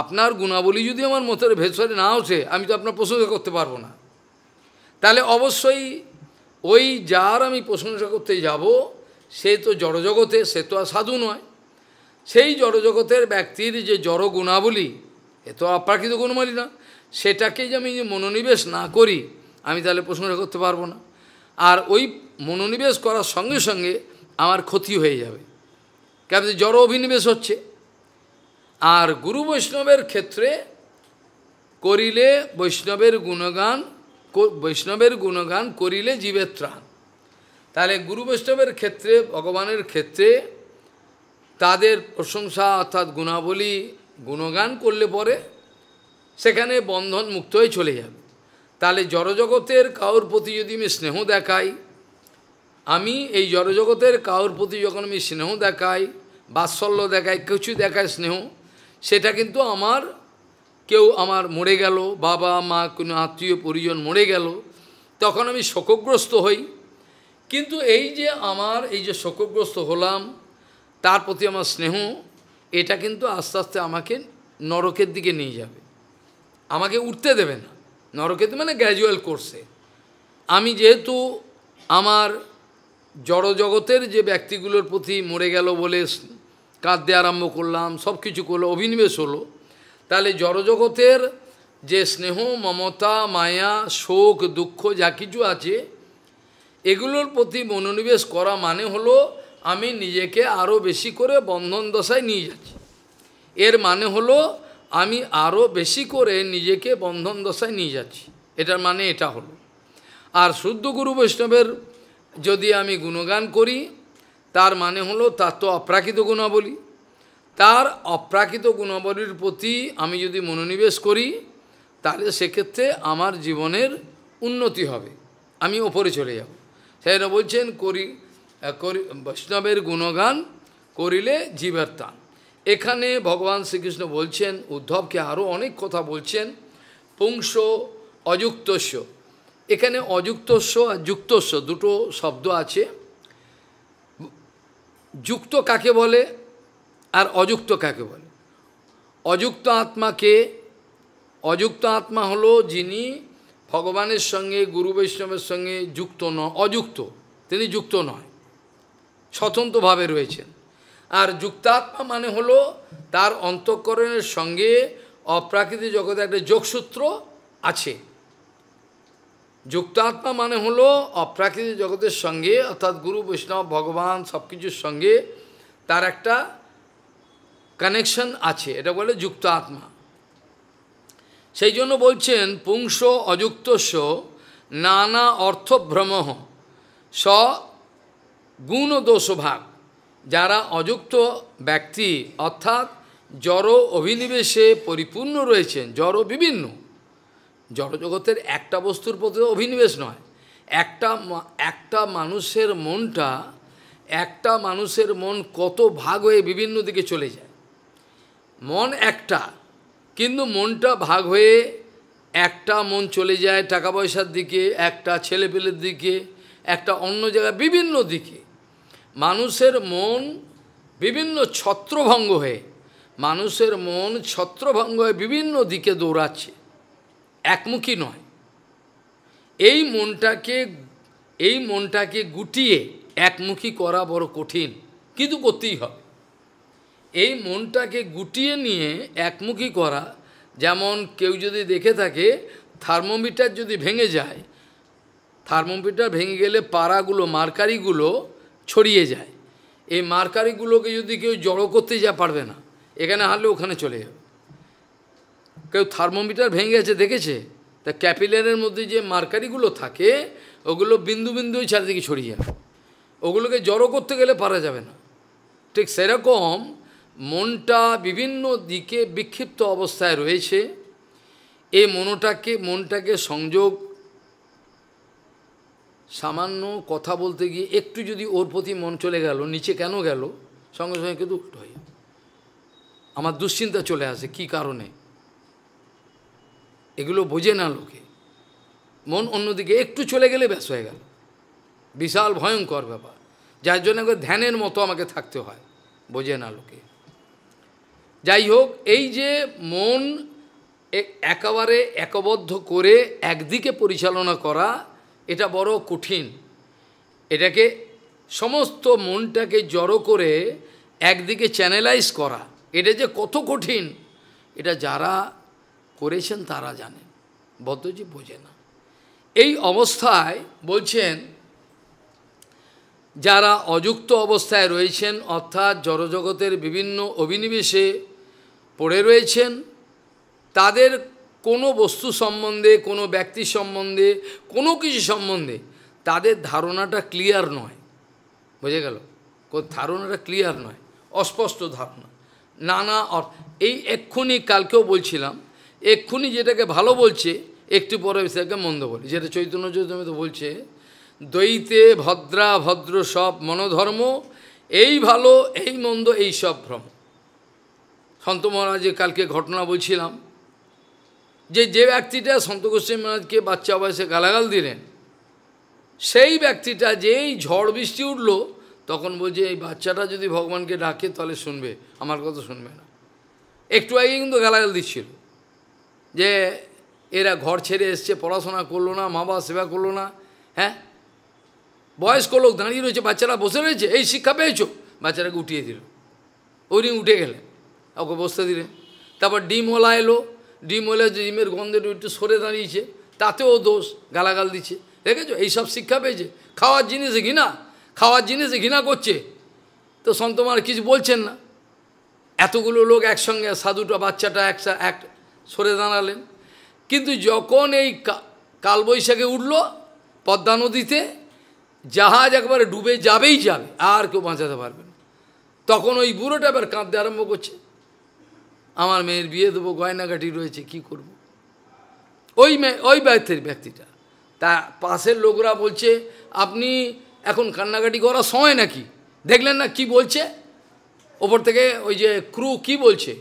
আপনার গুণাবলী যদি আমার মতের ভেতরে না ওঠে আমি তো আপনার প্রশংসা করতে পারবো না তাহলে অবশ্যই ওই যার আমি প্রশংসা করতে যাব সে তো জড়জগতে সে তো আর সাধু নয় সেই জড়জগতের ব্যক্তির যে জড় গুণাবলী এ তো অপ্রাকৃত গুণমালি না সেটাকে যে আমি মনোনিবেশ না করি আমি তাহলে প্রশংসা করতে পারবো না আর ওই মনোনিবেশ করার সঙ্গে সঙ্গে আমার ক্ষতি হয়ে যাবে কেন জড় অভিনিবেশ হচ্ছে আর গুরু বৈষ্ণবের ক্ষেত্রে করিলে বৈষ্ণবের গুণগান বৈষ্ণবের গুণগান করিলে জীবের ত্রাণ তাহলে গুরু বৈষ্ণবের ক্ষেত্রে ভগবানের ক্ষেত্রে তাদের প্রশংসা অর্থাৎ গুণাবলী গুণগান করলে পরে সেখানে বন্ধন মুক্ত হয়ে চলে যাবে তাহলে জড়জগতের কাউর প্রতি যদি আমি স্নেহ দেখাই আমি এই জড়জগতের কাউর প্রতি যখন আমি স্নেহ দেখাই বাৎসল্য দেখাই কিছু দেখায় স্নেহ সেটা কিন্তু আমার কেউ আমার মরে গেল বাবা মা কোনো আত্মীয় পরিজন মরে গেল তখন আমি শোকগ্রস্ত হই কিন্তু এই যে আমার এই যে শোকগ্রস্ত হলাম তার প্রতি আমার স্নেহ এটা কিন্তু আস্তে আস্তে আমাকে নরকের দিকে নিয়ে যাবে আমাকে উঠতে দেবে না নরকের মানে গ্র্যাজুয়াল কোর্সে আমি যেহেতু আমার জড়জগতের যে ব্যক্তিগুলোর প্রতি মরে গেল বলে কাঁদতে আরম্ভ করলাম সব কিছু করলো অভিনিবেশ হলো তাহলে জড়জগতের যে স্নেহ মমতা মায়া শোক দুঃখ যা কিছু আছে এগুলোর প্রতি মনোনিবেশ করা মানে হলো আমি নিজেকে আরও বেশি করে বন্ধন দশায় নিয়ে যাচ্ছি এর মানে হলো আমি আরও বেশি করে নিজেকে বন্ধন দশায় নিয়ে যাচ্ছি এটার মানে এটা হলো আর শুদ্ধ গুরু বৈষ্ণবের যদি আমি গুণগান করি তার মানে হলো তার তো অপ্রাকৃত গুণাবলী তার অপ্রাকৃত গুণাবলীর প্রতি আমি যদি মনোনিবেশ করি তাহলে সেক্ষেত্রে আমার জীবনের উন্নতি হবে আমি ওপরে চলে যাব সেটা বলছেন করি করি বৈষ্ণবের গুণগান করিলে জীবের তান এখানে ভগবান শ্রীকৃষ্ণ বলছেন উদ্ধবকে আরও অনেক কথা বলছেন পুংস অযুক্তস্য এখানে অযুক্তস্য আর যুক্তস্য দুটো শব্দ আছে যুক্ত কাকে বলে আর অযুক্ত কাকে বলে অযুক্ত আত্মাকে অযুক্ত আত্মা হলো যিনি ভগবানের সঙ্গে গুরু বৈষ্ণবের সঙ্গে যুক্ত ন অযুক্ত তিনি যুক্ত নয় স্বতন্ত্রভাবে রয়েছেন আর যুক্তাত্মা মানে হল তার অন্তঃকরণের সঙ্গে অপ্রাকৃতিক জগতে একটা যোগসূত্র আছে যুক্তাত্মা মানে হলো অপ্রাকৃতিক জগতের সঙ্গে অর্থাৎ গুরু বৈষ্ণব ভগবান সব কিছুর সঙ্গে তার একটা কানেকশন আছে এটা বলে যুক্ত আত্মা সেই জন্য বলছেন পুংস অযুক্তস্য নানা অর্থভ্রম স গুণ দোষভাগ যারা অযুক্ত ব্যক্তি অর্থাৎ জড় অভিনিবেশে পরিপূর্ণ রয়েছেন জড় বিভিন্ন জড়জগতের একটা বস্তুর প্রতি অভিনিবেশ নয় একটা একটা মানুষের মনটা একটা মানুষের মন কত ভাগ হয়ে বিভিন্ন দিকে চলে যায় মন একটা কিন্তু মনটা ভাগ হয়ে একটা মন চলে যায় টাকা পয়সার দিকে একটা ছেলেপেলের দিকে একটা অন্য জায়গায় বিভিন্ন দিকে মানুষের মন বিভিন্ন ছত্রভঙ্গ হয়ে মানুষের মন ছত্রভঙ্গ হয়ে বিভিন্ন দিকে দৌড়াচ্ছে একমুখী নয় এই মনটাকে এই মনটাকে গুটিয়ে একমুখী করা বড় কঠিন কিন্তু করতেই হবে এই মনটাকে গুটিয়ে নিয়ে একমুখী করা যেমন কেউ যদি দেখে থাকে থার্মোমিটার যদি ভেঙে যায় থার্মোমিটার ভেঙে গেলে পাড়াগুলো মার্কারিগুলো ছড়িয়ে যায় এই মার্কারিগুলোকে যদি কেউ জড়ো করতে যা পারবে না এখানে হারলে ওখানে চলে যাবে কেউ থার্মোমিটার ভেঙে গেছে দেখেছে তা ক্যাপিলারের মধ্যে যে মার্কারিগুলো থাকে ওগুলো বিন্দু বিন্দুই চারিদিকে ছড়িয়ে যাবে ওগুলোকে জড়ো করতে গেলে পারা যাবে না ঠিক সেরকম মনটা বিভিন্ন দিকে বিক্ষিপ্ত অবস্থায় রয়েছে এই মনটাকে মনটাকে সংযোগ সামান্য কথা বলতে গিয়ে একটু যদি ওর প্রতি মন চলে গেল নিচে কেন গেল সঙ্গে সঙ্গে কিন্তু উল্টো হয়ে আমার দুশ্চিন্তা চলে আসে কি কারণে এগুলো বোঝে না লোকে মন অন্যদিকে একটু চলে গেলে ব্যস হয়ে গেল বিশাল ভয়ঙ্কর ব্যাপার যার জন্য ধ্যানের মতো আমাকে থাকতে হয় বোঝে না লোকে যাই হোক এই যে মন একেবারে একবদ্ধ করে একদিকে পরিচালনা করা এটা বড় কঠিন এটাকে সমস্ত মনটাকে জড়ো করে একদিকে চ্যানেলাইজ করা এটা যে কত কঠিন এটা যারা করেছেন তারা জানেন বদ্ধজি বোঝে না এই অবস্থায় বলছেন যারা অযুক্ত অবস্থায় রয়েছেন অর্থাৎ জড়জগতের বিভিন্ন অভিনিবেশে পড়ে রয়েছেন তাদের কোনো বস্তু সম্বন্ধে কোনো ব্যক্তি সম্বন্ধে কোনো কিছু সম্বন্ধে তাদের ধারণাটা ক্লিয়ার নয় বুঝে গেল ধারণাটা ক্লিয়ার নয় অস্পষ্ট ধারণা নানা এই এক্ষুনি কালকেও বলছিলাম এক্ষুনি যেটাকে ভালো বলছে একটু পরে সেটাকে মন্দ বলে যেটা চৈতন্য চৈতন্য তো বলছে দ্বৈতে ভদ্রা ভদ্র সব মনোধর্ম এই ভালো এই মন্দ এই সব ভ্রম সন্ত মহারাজের কালকে ঘটনা বলছিলাম যে যে ব্যক্তিটা সন্ত গোস্বামী মহারাজকে বাচ্চা বয়সে গালাগাল দিলেন সেই ব্যক্তিটা যেই ঝড় বৃষ্টি উঠল তখন বলছে এই বাচ্চাটা যদি ভগবানকে ডাকে তাহলে শুনবে আমার কথা শুনবে না একটু আগে কিন্তু গালাগাল দিচ্ছিল যে এরা ঘর ছেড়ে এসছে পড়াশোনা করলো না মা বাবা সেবা করলো না হ্যাঁ বয়স্ক লোক দাঁড়িয়ে রয়েছে বাচ্চারা বসে রয়েছে এই শিক্ষা পেয়েছ বাচ্চারাকে উঠিয়ে দিল ওই দিন উঠে গেলে ওকে বসতে দিলে তারপর ডিমওয়ালা এলো ডিমওয়ালা যে ডিমের গন্ধে একটু সরে দাঁড়িয়েছে তাতেও দোষ গালাগাল দিচ্ছে দেখেছো এইসব শিক্ষা পেয়েছে খাওয়ার জিনিসে ঘৃণা খাওয়ার জিনিসে ঘৃণা করছে তো সন্তমার কিছু বলছেন না এতগুলো লোক একসঙ্গে সাধুটা বাচ্চাটা একটা এক সরে দাঁড়ালেন কিন্তু যখন এই কালবৈশাখে উঠল পদ্মা নদীতে জাহাজ একবারে ডুবে যাবেই যাবে আর কেউ বাঁচাতে পারবে না তখন ওই বুড়োটা এবার কাঁদতে আরম্ভ করছে আমার মেয়ের বিয়ে দেবো গয়নাঘাটি রয়েছে কি করব। ওই মেয়ে ওই ব্যক্তির ব্যক্তিটা তা পাশের লোকরা বলছে আপনি এখন কান্নাকাটি করার সময় নাকি দেখলেন না কি বলছে ওপর থেকে ওই যে ক্রু কি বলছে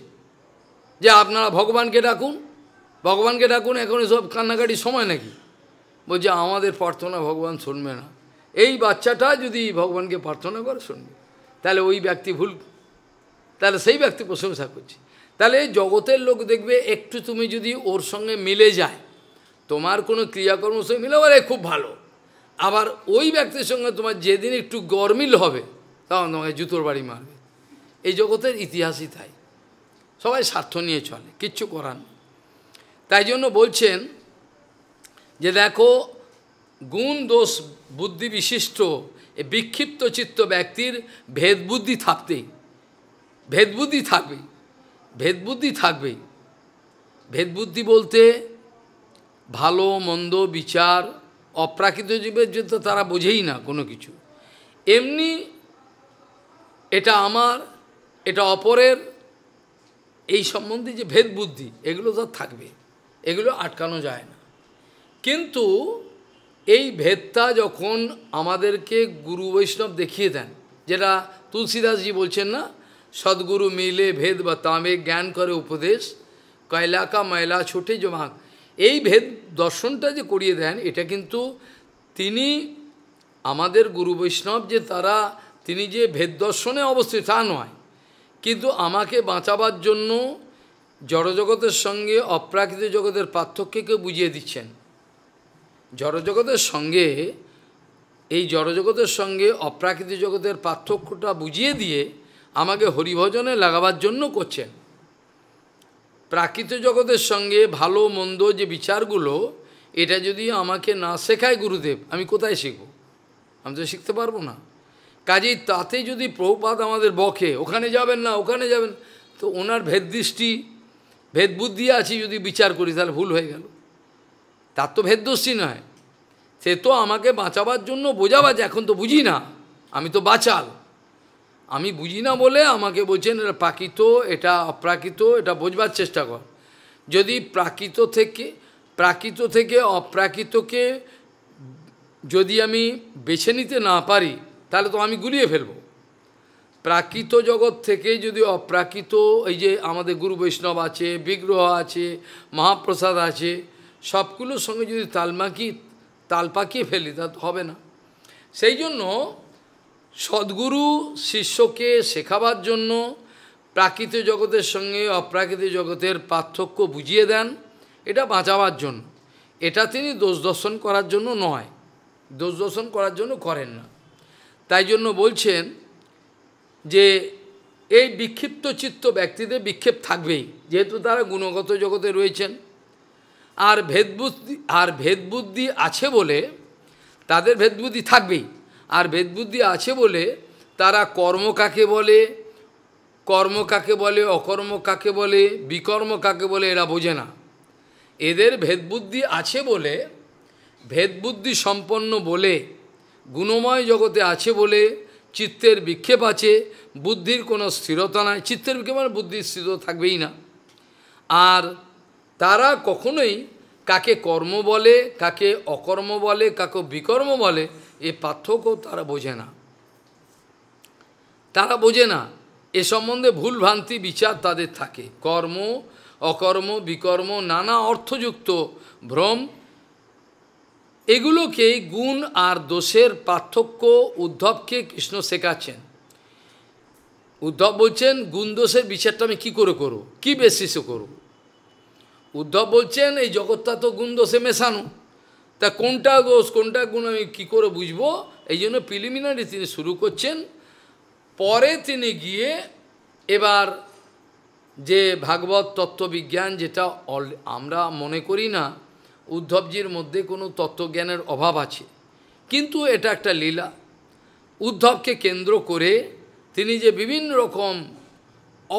যে আপনারা ভগবানকে ডাকুন ভগবানকে ডাকুন এখন সব কান্নাকাটি সময় নাকি বলছে আমাদের প্রার্থনা ভগবান শুনবে না এই বাচ্চাটা যদি ভগবানকে প্রার্থনা করে শুনবে তাহলে ওই ব্যক্তি ভুল তাহলে সেই ব্যক্তি প্রশংসা করছে তাহলে জগতের লোক দেখবে একটু তুমি যদি ওর সঙ্গে মিলে যায় তোমার কোনো ক্রিয়াকর্ম সঙ্গে মিলে বলে খুব ভালো আবার ওই ব্যক্তির সঙ্গে তোমার যেদিন একটু গরমিল হবে তখন তোমাকে জুতোর বাড়ি মারবে এই জগতের ইতিহাসই তাই সবাই স্বার্থ নিয়ে চলে কিচ্ছু করার তাই জন্য বলছেন যে দেখো গুণ দোষ বুদ্ধি বিশিষ্ট বিক্ষিপ্ত চিত্ত ব্যক্তির ভেদবুদ্ধি থাকতেই ভেদবুদ্ধি থাকবে ভেদবুদ্ধি থাকবে ভেদবুদ্ধি বলতে ভালো মন্দ বিচার অপ্রাকৃত জীবের জন্য তারা বোঝেই না কোনো কিছু এমনি এটা আমার এটা অপরের এই সম্বন্ধে যে ভেদ বুদ্ধি এগুলো তো থাকবে এগুলো আটকানো যায় না কিন্তু এই ভেদটা যখন আমাদেরকে গুরু বৈষ্ণব দেখিয়ে দেন যেটা তুলসীদাসজি বলছেন না সদ্গুরু মিলে ভেদ বা তামে জ্ঞান করে উপদেশ কয়লাকা ময়লা ছোটে জমাক এই ভেদ দর্শনটা যে করিয়ে দেন এটা কিন্তু তিনি আমাদের গুরু বৈষ্ণব যে তারা তিনি যে ভেদ দর্শনে অবস্থিত তা নয় কিন্তু আমাকে বাঁচাবার জন্য জড়জগতের সঙ্গে অপ্রাকৃত জগতের পার্থক্যকে বুঝিয়ে দিচ্ছেন জড়জগতের সঙ্গে এই জড়জগতের সঙ্গে অপ্রাকৃত জগতের পার্থক্যটা বুঝিয়ে দিয়ে আমাকে হরিভজনে লাগাবার জন্য করছেন প্রাকৃত জগতের সঙ্গে ভালো মন্দ যে বিচারগুলো এটা যদি আমাকে না শেখায় গুরুদেব আমি কোথায় শিখব আমি তো শিখতে পারবো না কাজেই তাতে যদি প্রভুপাত আমাদের বকে ওখানে যাবেন না ওখানে যাবেন তো ওনার ভেদদৃষ্টি ভেদবুদ্ধি আছে যদি বিচার করি তাহলে ভুল হয়ে গেল তার তো ভেদদৃষ্টি নয় সে তো আমাকে বাঁচাবার জন্য বোঝাবার এখন তো বুঝি না আমি তো বাঁচাল আমি বুঝি না বলে আমাকে বলছেন এটা প্রাকৃত এটা অপ্রাকৃত এটা বোঝবার চেষ্টা কর যদি প্রাকৃত থেকে প্রাকৃত থেকে অপ্রাকৃতকে যদি আমি বেছে নিতে না পারি তাহলে তো আমি গুলিয়ে ফেলব প্রাকৃত জগৎ থেকে যদি অপ্রাকৃত এই যে আমাদের গুরু বৈষ্ণব আছে বিগ্রহ আছে মহাপ্রসাদ আছে সবগুলোর সঙ্গে যদি তালমাকি তাল পাকিয়ে ফেলি তা তো হবে না সেই জন্য সদ্গুরু শিষ্যকে শেখাবার জন্য প্রাকৃত জগতের সঙ্গে অপ্রাকৃত জগতের পার্থক্য বুঝিয়ে দেন এটা বাঁচাবার জন্য এটা তিনি দোষ দর্শন করার জন্য নয় দোষ দর্শন করার জন্য করেন না তাই জন্য বলছেন যে এই বিক্ষিপ্ত চিত্ত ব্যক্তিদের বিক্ষেপ থাকবেই যেহেতু তারা গুণগত জগতে রয়েছেন আর ভেদবুদ্ধি আর ভেদবুদ্ধি আছে বলে তাদের ভেদবুদ্ধি থাকবেই আর ভেদবুদ্ধি আছে বলে তারা কর্ম কাকে বলে কর্ম কাকে বলে অকর্ম কাকে বলে বিকর্ম কাকে বলে এরা বোঝে না এদের ভেদবুদ্ধি আছে বলে ভেদবুদ্ধি সম্পন্ন বলে গুণময় জগতে আছে বলে চিত্তের বিক্ষেপ আছে বুদ্ধির কোনো স্থিরতা নাই চিত্তের বিক্ষেপ মানে বুদ্ধি স্থির থাকবেই না আর তারা কখনোই কাকে কর্ম বলে কাকে অকর্ম বলে কাকে বিকর্ম বলে এ পার্থক্য তারা বোঝে না তারা বোঝে না এ সম্বন্ধে ভুলভ্রান্তি বিচার তাদের থাকে কর্ম অকর্ম বিকর্ম নানা অর্থযুক্ত ভ্রম এগুলোকে গুণ আর দোষের পার্থক্য উদ্ধবকে কৃষ্ণ শেখাচ্ছেন উদ্ধব বলছেন গুণ দোষের বিচারটা আমি কী করে করব কি বেসিসে করব উদ্ধব বলছেন এই জগৎটা তো গুণ দোষে মেশানো তা কোনটা দোষ কোনটা গুণ আমি কী করে বুঝব এই জন্য প্রিলিমিনারি তিনি শুরু করছেন পরে তিনি গিয়ে এবার যে ভাগবত তত্ত্ববিজ্ঞান যেটা অল আমরা মনে করি না উদ্ধবজির মধ্যে কোনো তত্ত্বজ্ঞানের অভাব আছে কিন্তু এটা একটা লীলা উদ্ধবকে কেন্দ্র করে তিনি যে বিভিন্ন রকম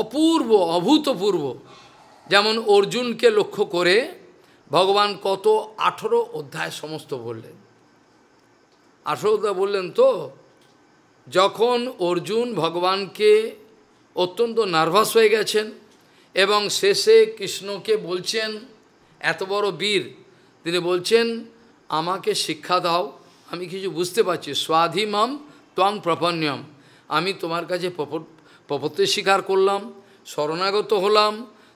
অপূর্ব অভূতপূর্ব যেমন অর্জুনকে লক্ষ্য করে ভগবান কত আঠেরো অধ্যায় সমস্ত বললেন আঠেরো অধ্যায় বললেন তো যখন অর্জুন ভগবানকে অত্যন্ত নার্ভাস হয়ে গেছেন এবং শেষে কৃষ্ণকে বলছেন এত বড় বীর তিনি বলছেন আমাকে শিক্ষা দাও আমি কিছু বুঝতে পারছি স্বাধীমাম ত্বং প্রপণ্যম আমি তোমার কাছে প্রপত্তি স্বীকার করলাম শরণাগত হলাম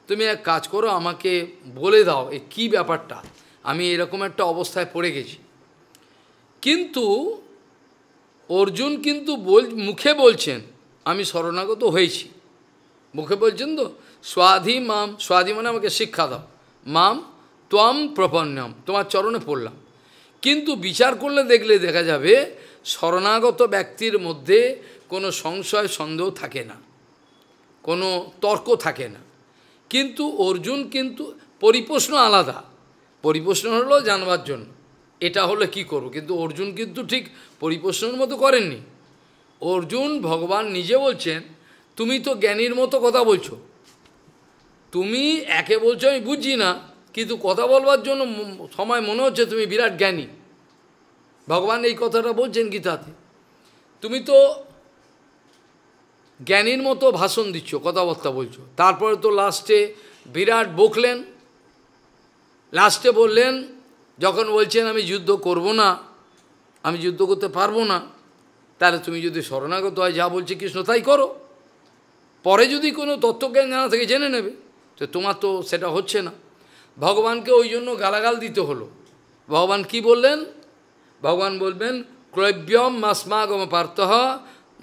তুমি এক কাজ করো আমাকে বলে দাও এ কী ব্যাপারটা আমি এরকম একটা অবস্থায় পড়ে গেছি কিন্তু অর্জুন কিন্তু বল মুখে বলছেন আমি শরণাগত হয়েছি মুখে বলছেন তো স্বাধী মাম স্বাধী মানে আমাকে শিক্ষা দাও মাম ত্বম প্রপন্নম তোমার চরণে পড়লাম কিন্তু বিচার করলে দেখলে দেখা যাবে শরণাগত ব্যক্তির মধ্যে কোনো সংশয় সন্দেহ থাকে না কোনো তর্ক থাকে না কিন্তু অর্জুন কিন্তু পরিপ্রশ্ন আলাদা পরিপ্রশ্ন হলো জানবার জন্য এটা হলে কি করব কিন্তু অর্জুন কিন্তু ঠিক পরিপ্রশ্নের মতো করেননি অর্জুন ভগবান নিজে বলছেন তুমি তো জ্ঞানীর মতো কথা বলছো তুমি একে বলছো আমি বুঝি না কিন্তু কথা বলবার জন্য সময় মনে হচ্ছে তুমি বিরাট জ্ঞানী ভগবান এই কথাটা বলছেন গীতাতে তুমি তো জ্ঞানীর মতো ভাষণ দিচ্ছ কথাবার্তা বলছো তারপরে তো লাস্টে বিরাট বকলেন লাস্টে বললেন যখন বলছেন আমি যুদ্ধ করব না আমি যুদ্ধ করতে পারবো না তাহলে তুমি যদি শরণাগত হয় যা বলছে কৃষ্ণ তাই করো পরে যদি কোনো তত্ত্বজ্ঞান জানা থেকে জেনে নেবে তো তোমার তো সেটা হচ্ছে না ভগবানকে ওই জন্য গালাগাল দিতে হলো ভগবান কি বললেন ভগবান বলবেন ক্রৈব্যম মাসমাগম পার্থহ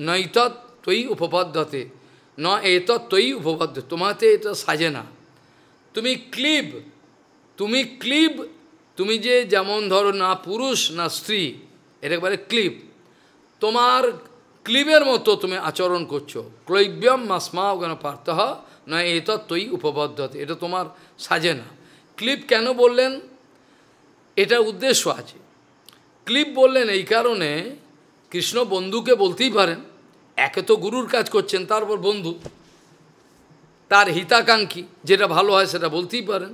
নৈতৎ তৈ উপপদ্ধতে ন এতৎ তৈ উপপদ্ধ তোমাতে এটা সাজে না তুমি ক্লিব তুমি ক্লিব তুমি যে যেমন ধরো না পুরুষ না স্ত্রী এটা একবারে ক্লিপ তোমার ক্লিবের মতো তুমি আচরণ করছো ক্লৈব্যম মাসমা ওখানে পার্থ নয় এটা তৈ উপপদ্ধতে এটা তোমার সাজে না ক্লিপ কেন বললেন এটা উদ্দেশ্য আছে ক্লিপ বললেন এই কারণে কৃষ্ণ বন্ধুকে বলতেই পারেন একে তো গুরুর কাজ করছেন তারপর বন্ধু তার হিতাকাঙ্ক্ষী যেটা ভালো হয় সেটা বলতেই পারেন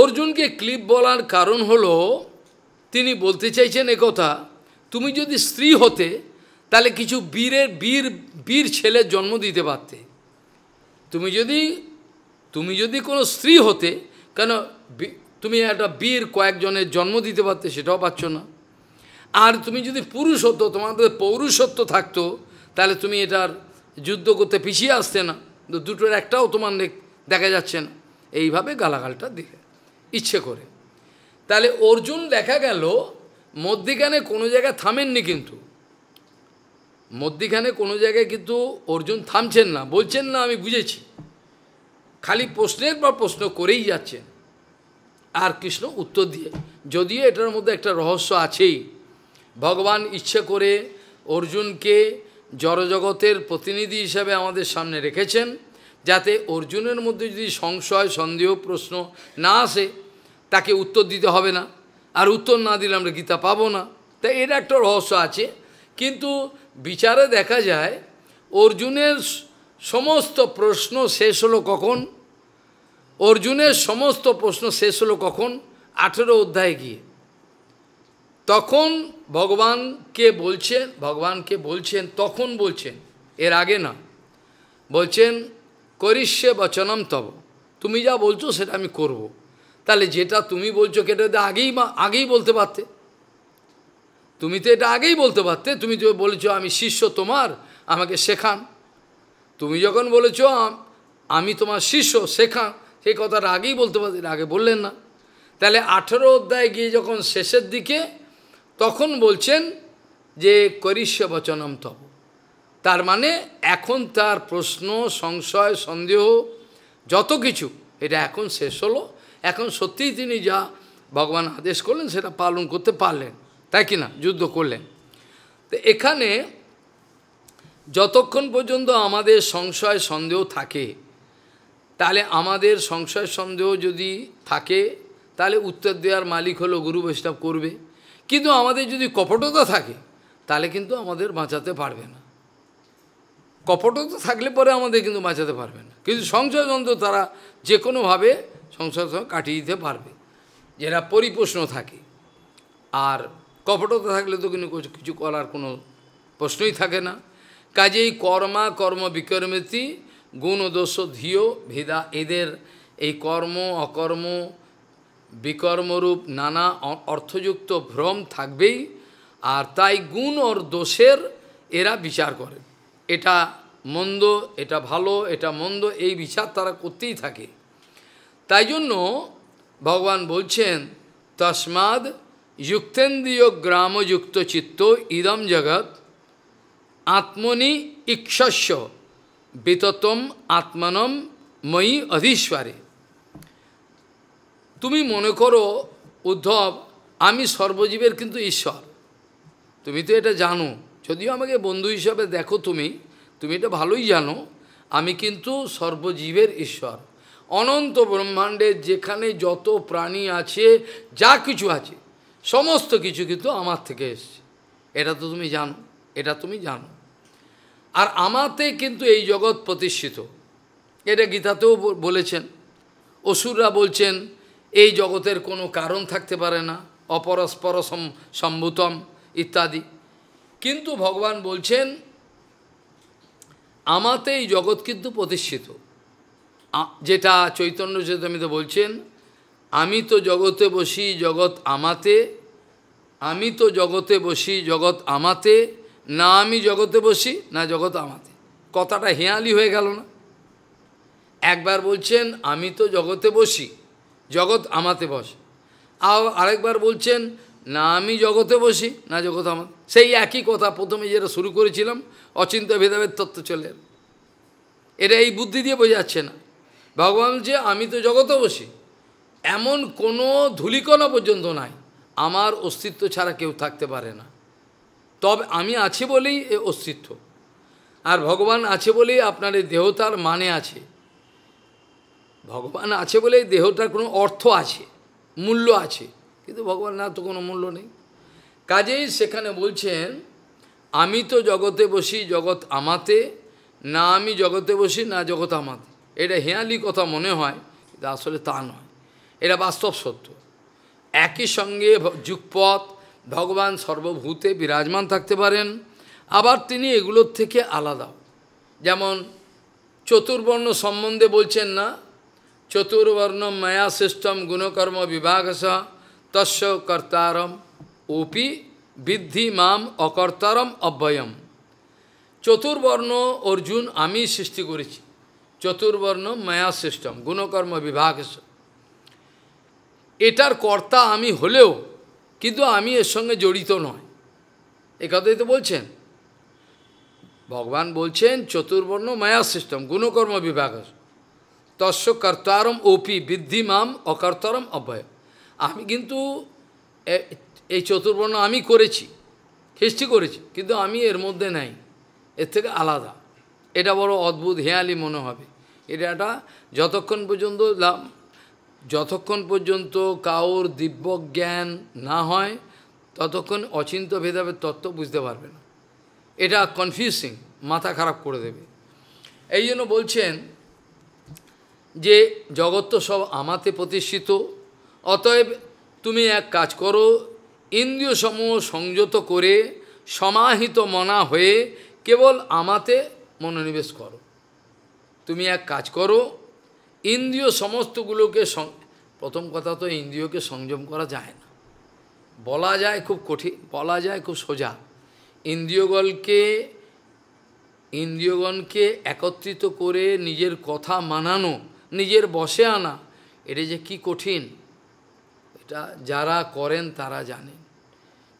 অর্জুনকে ক্লিপ বলার কারণ হল তিনি বলতে চাইছেন একথা তুমি যদি স্ত্রী হতে তাহলে কিছু বীরের বীর বীর ছেলের জন্ম দিতে পারতে তুমি যদি তুমি যদি কোনো স্ত্রী হতে কেন তুমি একটা বীর কয়েকজনের জন্ম দিতে পারতে সেটাও পাচ্ছ না আর তুমি যদি পুরুষ হতো তোমাদের পৌরুষত্ব থাকতো তাহলে তুমি এটার যুদ্ধ করতে পিছিয়ে আসতে না দুটোর একটাও তোমার দেখা যাচ্ছে না এইভাবে গালাগালটা দেখে ইচ্ছে করে তাহলে অর্জুন দেখা গেল মধ্যিখানে কোনো জায়গায় থামেননি কিন্তু মধ্যিখানে কোনো জায়গায় কিন্তু অর্জুন থামছেন না বলছেন না আমি বুঝেছি খালি প্রশ্নের পর প্রশ্ন করেই যাচ্ছেন আর কৃষ্ণ উত্তর দিয়ে যদিও এটার মধ্যে একটা রহস্য আছেই ভগবান ইচ্ছে করে অর্জুনকে জড়জগতের প্রতিনিধি হিসাবে আমাদের সামনে রেখেছেন যাতে অর্জুনের মধ্যে যদি সংশয় সন্দেহ প্রশ্ন না আসে তাকে উত্তর দিতে হবে না আর উত্তর না দিলে আমরা গীতা পাবো না তাই এর একটা রহস্য আছে কিন্তু বিচারে দেখা যায় অর্জুনের সমস্ত প্রশ্ন শেষ হলো কখন অর্জুনের সমস্ত প্রশ্ন শেষ হলো কখন আঠেরো অধ্যায় গিয়ে তখন ভগবানকে বলছেন ভগবানকে বলছেন তখন বলছেন এর আগে না বলছেন করিষ্যে বচনম তব তুমি যা বলছো সেটা আমি করব। তাহলে যেটা তুমি বলছো এটা আগেই আগেই বলতে পারতে তুমি তো এটা আগেই বলতে পারতে তুমি তো বলেছ আমি শিষ্য তোমার আমাকে শেখান তুমি যখন বলেছ আমি তোমার শিষ্য শেখা সেই কথাটা আগেই বলতে পারি আগে বললেন না তাহলে আঠেরো অধ্যায় গিয়ে যখন শেষের দিকে তখন বলছেন যে করিষ্য বচনম তব তার মানে এখন তার প্রশ্ন সংশয় সন্দেহ যত কিছু এটা এখন শেষ হলো এখন সত্যিই তিনি যা ভগবান আদেশ করলেন সেটা পালন করতে পারলেন তাই কি না যুদ্ধ করলেন তো এখানে যতক্ষণ পর্যন্ত আমাদের সংশয় সন্দেহ থাকে তাহলে আমাদের সংশয় সন্দেহ যদি থাকে তাহলে উত্তর দেওয়ার মালিক হলো গুরু বৈষ্ণব করবে কিন্তু আমাদের যদি কপটতা থাকে তাহলে কিন্তু আমাদের বাঁচাতে পারবে না কপটতা থাকলে পরে আমাদের কিন্তু বাঁচাতে পারবে না কিন্তু সংশয় সন্দেহ তারা যে কোনোভাবে সঙ্গে কাটিয়ে দিতে পারবে যেটা পরিপ্রশ্ন থাকে আর কপটতা থাকলে তো কিন্তু কিছু করার কোনো প্রশ্নই থাকে না কাজেই কর্মা কর্ম গুণ দোষ ধিও ভেদা এদের এই কর্ম অকর্ম বিকর্মরূপ নানা অর্থযুক্ত ভ্রম থাকবেই আর তাই গুণ ওর দোষের এরা বিচার করে এটা মন্দ এটা ভালো এটা মন্দ এই বিচার তারা করতেই থাকে তাই জন্য ভগবান বলছেন তসমাদ যুক্তেন্দ্রীয় গ্রামযুক্ত চিত্ত ইদম জগৎ আত্মনি ইক্ষস্য বিততম আত্মানম ময়ী অধীশ্বরে তুমি মনে করো উদ্ধব আমি সর্বজীবের কিন্তু ঈশ্বর তুমি তো এটা জানো যদিও আমাকে বন্ধু হিসাবে দেখো তুমি তুমি এটা ভালোই জানো আমি কিন্তু সর্বজীবের ঈশ্বর অনন্ত ব্রহ্মাণ্ডে যেখানে যত প্রাণী আছে যা কিছু আছে সমস্ত কিছু কিন্তু আমার থেকে এসছে এটা তো তুমি জানো এটা তুমি জানো আর আমাতে কিন্তু এই জগৎ প্রতিষ্ঠিত এটা গীতাতেও বলেছেন অসুররা বলছেন এই জগতের কোনো কারণ থাকতে পারে না অপরস্পর সম্ভূতম ইত্যাদি কিন্তু ভগবান বলছেন আমাতে এই জগৎ কিন্তু প্রতিষ্ঠিত যেটা চৈতন্য চৈতন্য বলছেন আমি তো জগতে বসি জগৎ আমাতে আমি তো জগতে বসি জগৎ আমাতে না আমি জগতে বসি না জগৎ আমাতে কথাটা হেঁয়ালি হয়ে গেল না একবার বলছেন আমি তো জগতে বসি জগৎ আমাতে বসে আর আরেকবার বলছেন না আমি জগতে বসি না জগৎ আমার সেই একই কথা প্রথমে যেটা শুরু করেছিলাম অচিন্ত ভেদাভেদ তত্ত্ব চলে এটা এই বুদ্ধি দিয়ে বোঝাচ্ছে না ভগবান যে আমি তো জগতে বসি এমন কোনো ধুলিকণা পর্যন্ত নাই আমার অস্তিত্ব ছাড়া কেউ থাকতে পারে না তবে আমি আছি বলেই এ অস্তিত্ব আর ভগবান আছে বলেই আপনার এই দেহতার মানে আছে ভগবান আছে বলেই দেহতার কোনো অর্থ আছে মূল্য আছে কিন্তু ভগবান না তো কোনো মূল্য নেই কাজেই সেখানে বলছেন আমি তো জগতে বসি জগৎ আমাতে না আমি জগতে বসি না জগৎ আমাতে এটা হেয়ালি কথা মনে হয় কিন্তু আসলে তা নয় এটা বাস্তব সত্য একই সঙ্গে যুগপথ ভগবান সর্বভূতে বিরাজমান থাকতে পারেন আবার তিনি এগুলোর থেকে আলাদা যেমন চতুর্বর্ণ সম্বন্ধে বলছেন না চতুর্বর্ণ মায়া সিস্টম গুণকর্ম বিভাগস তস্য কর্তারম ওপি বৃদ্ধি মাম অকর্তারম অব্যয়ম চতুর্বর্ণ অর্জুন আমি সৃষ্টি করেছি চতুর্বর্ণ মায়া সিস্টম গুণকর্ম বিভাগ এটার কর্তা আমি হলেও কিন্তু আমি এর সঙ্গে জড়িত নয় এ কথাই তো বলছেন ভগবান বলছেন চতুর্বর্ণ মায়া সিস্টেম গুণকর্ম বিভাগ তস্য কর্তারম ওপি বৃদ্ধিমাম অকর্তারম অব্যয় আমি কিন্তু এই চতুর্বর্ণ আমি করেছি সৃষ্টি করেছি কিন্তু আমি এর মধ্যে নাই এর থেকে আলাদা এটা বড় অদ্ভুত হেয়ালি মনে হবে এটা একটা যতক্ষণ পর্যন্ত যতক্ষণ পর্যন্ত কাউর দিব্য জ্ঞান না হয় ততক্ষণ অচিন্ত ভেদাভেদ তত্ত্ব বুঝতে পারবে না এটা কনফিউসিং মাথা খারাপ করে দেবে এই জন্য বলছেন যে জগৎ তো সব আমাতে প্রতিষ্ঠিত অতএব তুমি এক কাজ করো ইন্দ্রিয় সমূহ সংযত করে সমাহিত মনা হয়ে কেবল আমাতে মনোনিবেশ করো তুমি এক কাজ করো ইন্দ্রিয় সমস্তগুলোকে প্রথম কথা তো ইন্দ্রিয়কে সংযম করা যায় না বলা যায় খুব কঠিন বলা যায় খুব সোজা ইন্দ্রিয়গলকে ইন্দ্রিয়গণকে একত্রিত করে নিজের কথা মানানো নিজের বসে আনা এটা যে কি কঠিন এটা যারা করেন তারা জানেন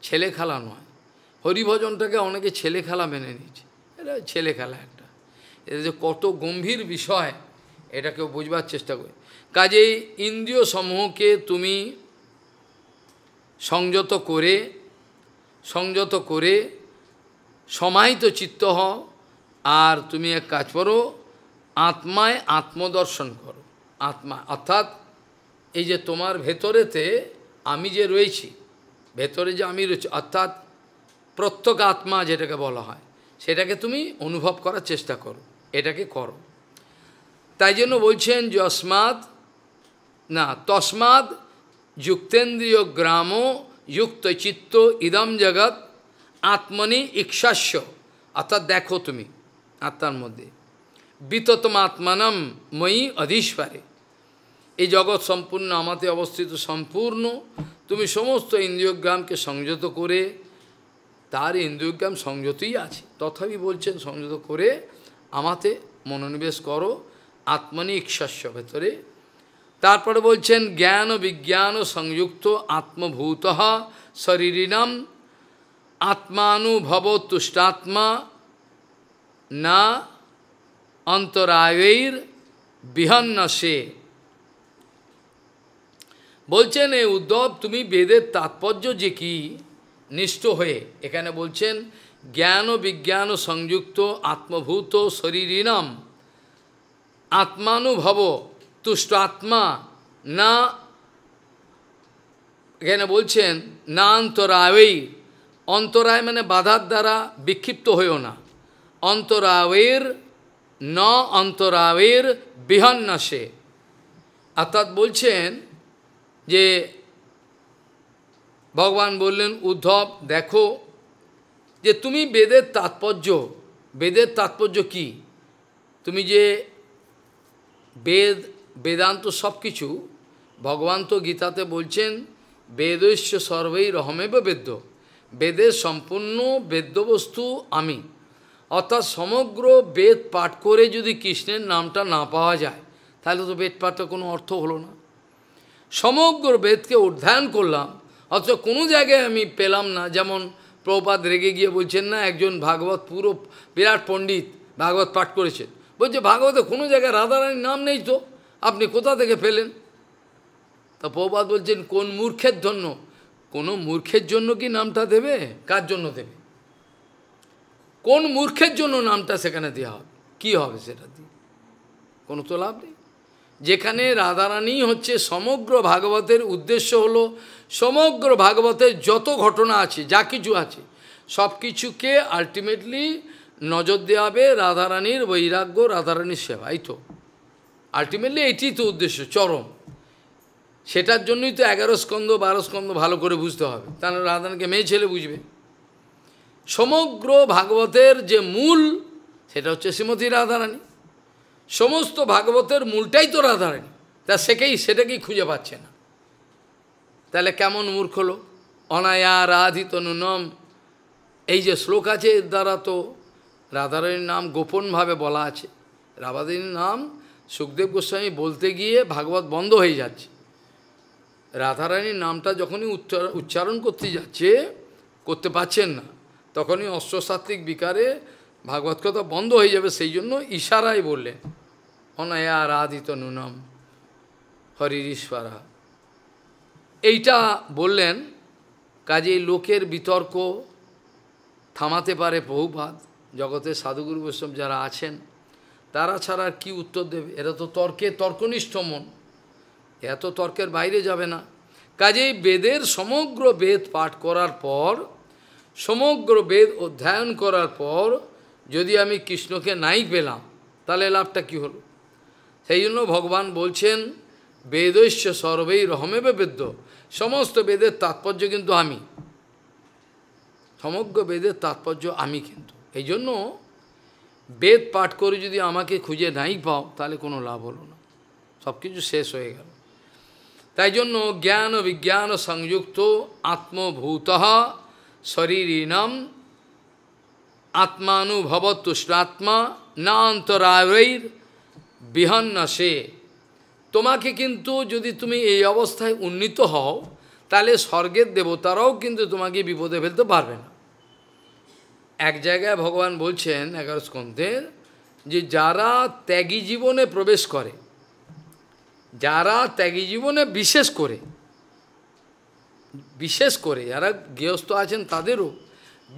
ছেলে খেলা নয় হরিভজনটাকে অনেকে ছেলে খেলা মেনে নিচ্ছে এটা ছেলে খেলা একটা এটা যে কত গম্ভীর বিষয় এটাকেও বুঝবার চেষ্টা করি কাজেই ইন্দ্রিয় সমূহকে তুমি সংযত করে সংযত করে সমাহিত চিত্ত হও আর তুমি এক কাজ করো আত্মায় আত্মদর্শন করো আত্মা অর্থাৎ এই যে তোমার ভেতরেতে আমি যে রয়েছি ভেতরে যে আমি রয়েছি অর্থাৎ প্রত্যেক আত্মা যেটাকে বলা হয় সেটাকে তুমি অনুভব করার চেষ্টা করো এটাকে করো তাই জন্য বলছেন যস্মাত না তসমাদ যুক্তেন্দ্রীয় গ্রাম যুক্ত চিত্ত ইদম জগৎ আত্মনি ঈশ্বাস্য অর্থাৎ দেখো তুমি আত্মার মধ্যে বিততম আত্মানম মই অধীশ্বরে এই জগৎ সম্পূর্ণ আমাতে অবস্থিত সম্পূর্ণ তুমি সমস্ত ইন্দ্রিয়গ্রামকে সংযত করে তার ইন্দ্রিয়গ্রাম সংযতই আছে তথাপি বলছেন সংযত করে আমাতে মনোনিবেশ করো আত্মনি ইক্ষস্য ভেতরে তারপরে বলছেন জ্ঞান বিজ্ঞান সংযুক্ত আত্মভূত শরীরিনাম আত্মানুভব তুষ্টাত্মা না অন্তরায়ের সে বলছেন এ উদ্ধব তুমি বেদের তাৎপর্য যে কি নিষ্ঠ হয়ে এখানে বলছেন জ্ঞান বিজ্ঞান সংযুক্ত আত্মভূত শরীরিনাম আত্মানুভব তুষ্ট আত্মা না এখানে বলছেন না অন্তরায়ই অন্তরায় মানে বাধার দ্বারা বিক্ষিপ্ত হয়েও না অন্তরায়ের ন অন্তরায়ের বিহন্নাসে অর্থাৎ বলছেন যে ভগবান বললেন উদ্ধব দেখো যে তুমি বেদের তাৎপর্য বেদের তাৎপর্য কি তুমি যে বেদ বেদান্ত সব কিছু ভগবান তো গীতাতে বলছেন বেদৈশ্য রহমে রহমেব বেদ্য বেদের সম্পূর্ণ বেদ্যবস্তু আমি অর্থাৎ সমগ্র বেদ পাঠ করে যদি কৃষ্ণের নামটা না পাওয়া যায় তাহলে তো বেদ পাঠটা কোনো অর্থ হলো না সমগ্র বেদকে অধ্যয়ন করলাম অথচ কোনো জায়গায় আমি পেলাম না যেমন প্রপাত রেগে গিয়ে বলছেন না একজন ভাগবত পুরো বিরাট পণ্ডিত ভাগবত পাঠ করেছেন বলছে ভাগবত কোনো জায়গায় রাধারানীর নাম নেই তো আপনি কোথা থেকে পেলেন তা প্রবাদ বলছেন কোন মূর্খের জন্য কোনো মূর্খের জন্য কি নামটা দেবে কার জন্য দেবে কোন মূর্খের জন্য নামটা সেখানে দেওয়া হবে কী হবে সেটা দিয়ে কোনো তো লাভ নেই যেখানে রাধারানী হচ্ছে সমগ্র ভাগবতের উদ্দেশ্য হল সমগ্র ভাগবতের যত ঘটনা আছে যা কিছু আছে সব কিছুকে আলটিমেটলি নজর দেওয়া হবে রাধারানীর বৈরাগ্য রাধারানীর সেবা এই তো আলটিমেটলি এটি তো উদ্দেশ্য চরম সেটার জন্যই তো এগারো স্কন্দ বারো স্কন্দ ভালো করে বুঝতে হবে তাহলে রাধারানীকে মেয়ে ছেলে বুঝবে সমগ্র ভাগবতের যে মূল সেটা হচ্ছে শ্রীমতী রাধারানী সমস্ত ভাগবতের মূলটাই তো রাধারানী তা সেকেই সেটাকেই খুঁজে পাচ্ছে না তাহলে কেমন মূর্খ লোক অনায়া রাধিত নম এই যে শ্লোক আছে এর দ্বারা তো রাধারানীর নাম গোপনভাবে বলা আছে রাধারানীর নাম সুখদেব গোস্বামী বলতে গিয়ে ভাগবত বন্ধ হয়ে যাচ্ছে রাধারানীর নামটা যখনই উচ্চারণ করতে যাচ্ছে করতে পারছেন না তখনই অস্ত্রসাত্ত্বিক বিকারে ভাগবত কথা বন্ধ হয়ে যাবে সেই জন্য ইশারায় বললেন অনায়া রাধিত নুনম হরিরীশ্বরা এইটা বললেন কাজে লোকের বিতর্ক থামাতে পারে বহুপাত জগতের সাধুগুরু বৈষ্ণব যারা আছেন তারা ছাড়া আর উত্তর দেবে এরা তো তর্কে তর্কনিষ্ঠ মন এত তর্কের বাইরে যাবে না কাজেই বেদের সমগ্র বেদ পাঠ করার পর সমগ্র বেদ অধ্যয়ন করার পর যদি আমি কৃষ্ণকে নাই পেলাম তাহলে লাভটা কি হলো সেই জন্য ভগবান বলছেন বেদৈশ্য সর্বেই রহমেবে বেদ্য সমস্ত বেদের তাৎপর্য কিন্তু আমি সমগ্র বেদের তাৎপর্য আমি কিন্তু এই জন্য বেদ পাঠ করে যদি আমাকে খুঁজে নাই পাও তাহলে কোনো লাভ হলো না সব কিছু শেষ হয়ে গেল তাই জন্য জ্ঞান বিজ্ঞান সংযুক্ত আত্মভূত শরীরিনম আত্মানুভব তুষ্ণাত্মা না অন্তরায়ৈর বিহন্ন সে তোমাকে কিন্তু যদি তুমি এই অবস্থায় উন্নীত হও তাহলে স্বর্গের দেবতারাও কিন্তু তোমাকে বিপদে ফেলতে পারবে না এক জায়গায় ভগবান বলছেন এগারো স্কন্ধের যে যারা ত্যাগী জীবনে প্রবেশ করে যারা ত্যাগী জীবনে বিশেষ করে বিশেষ করে যারা গৃহস্থ আছেন তাদেরও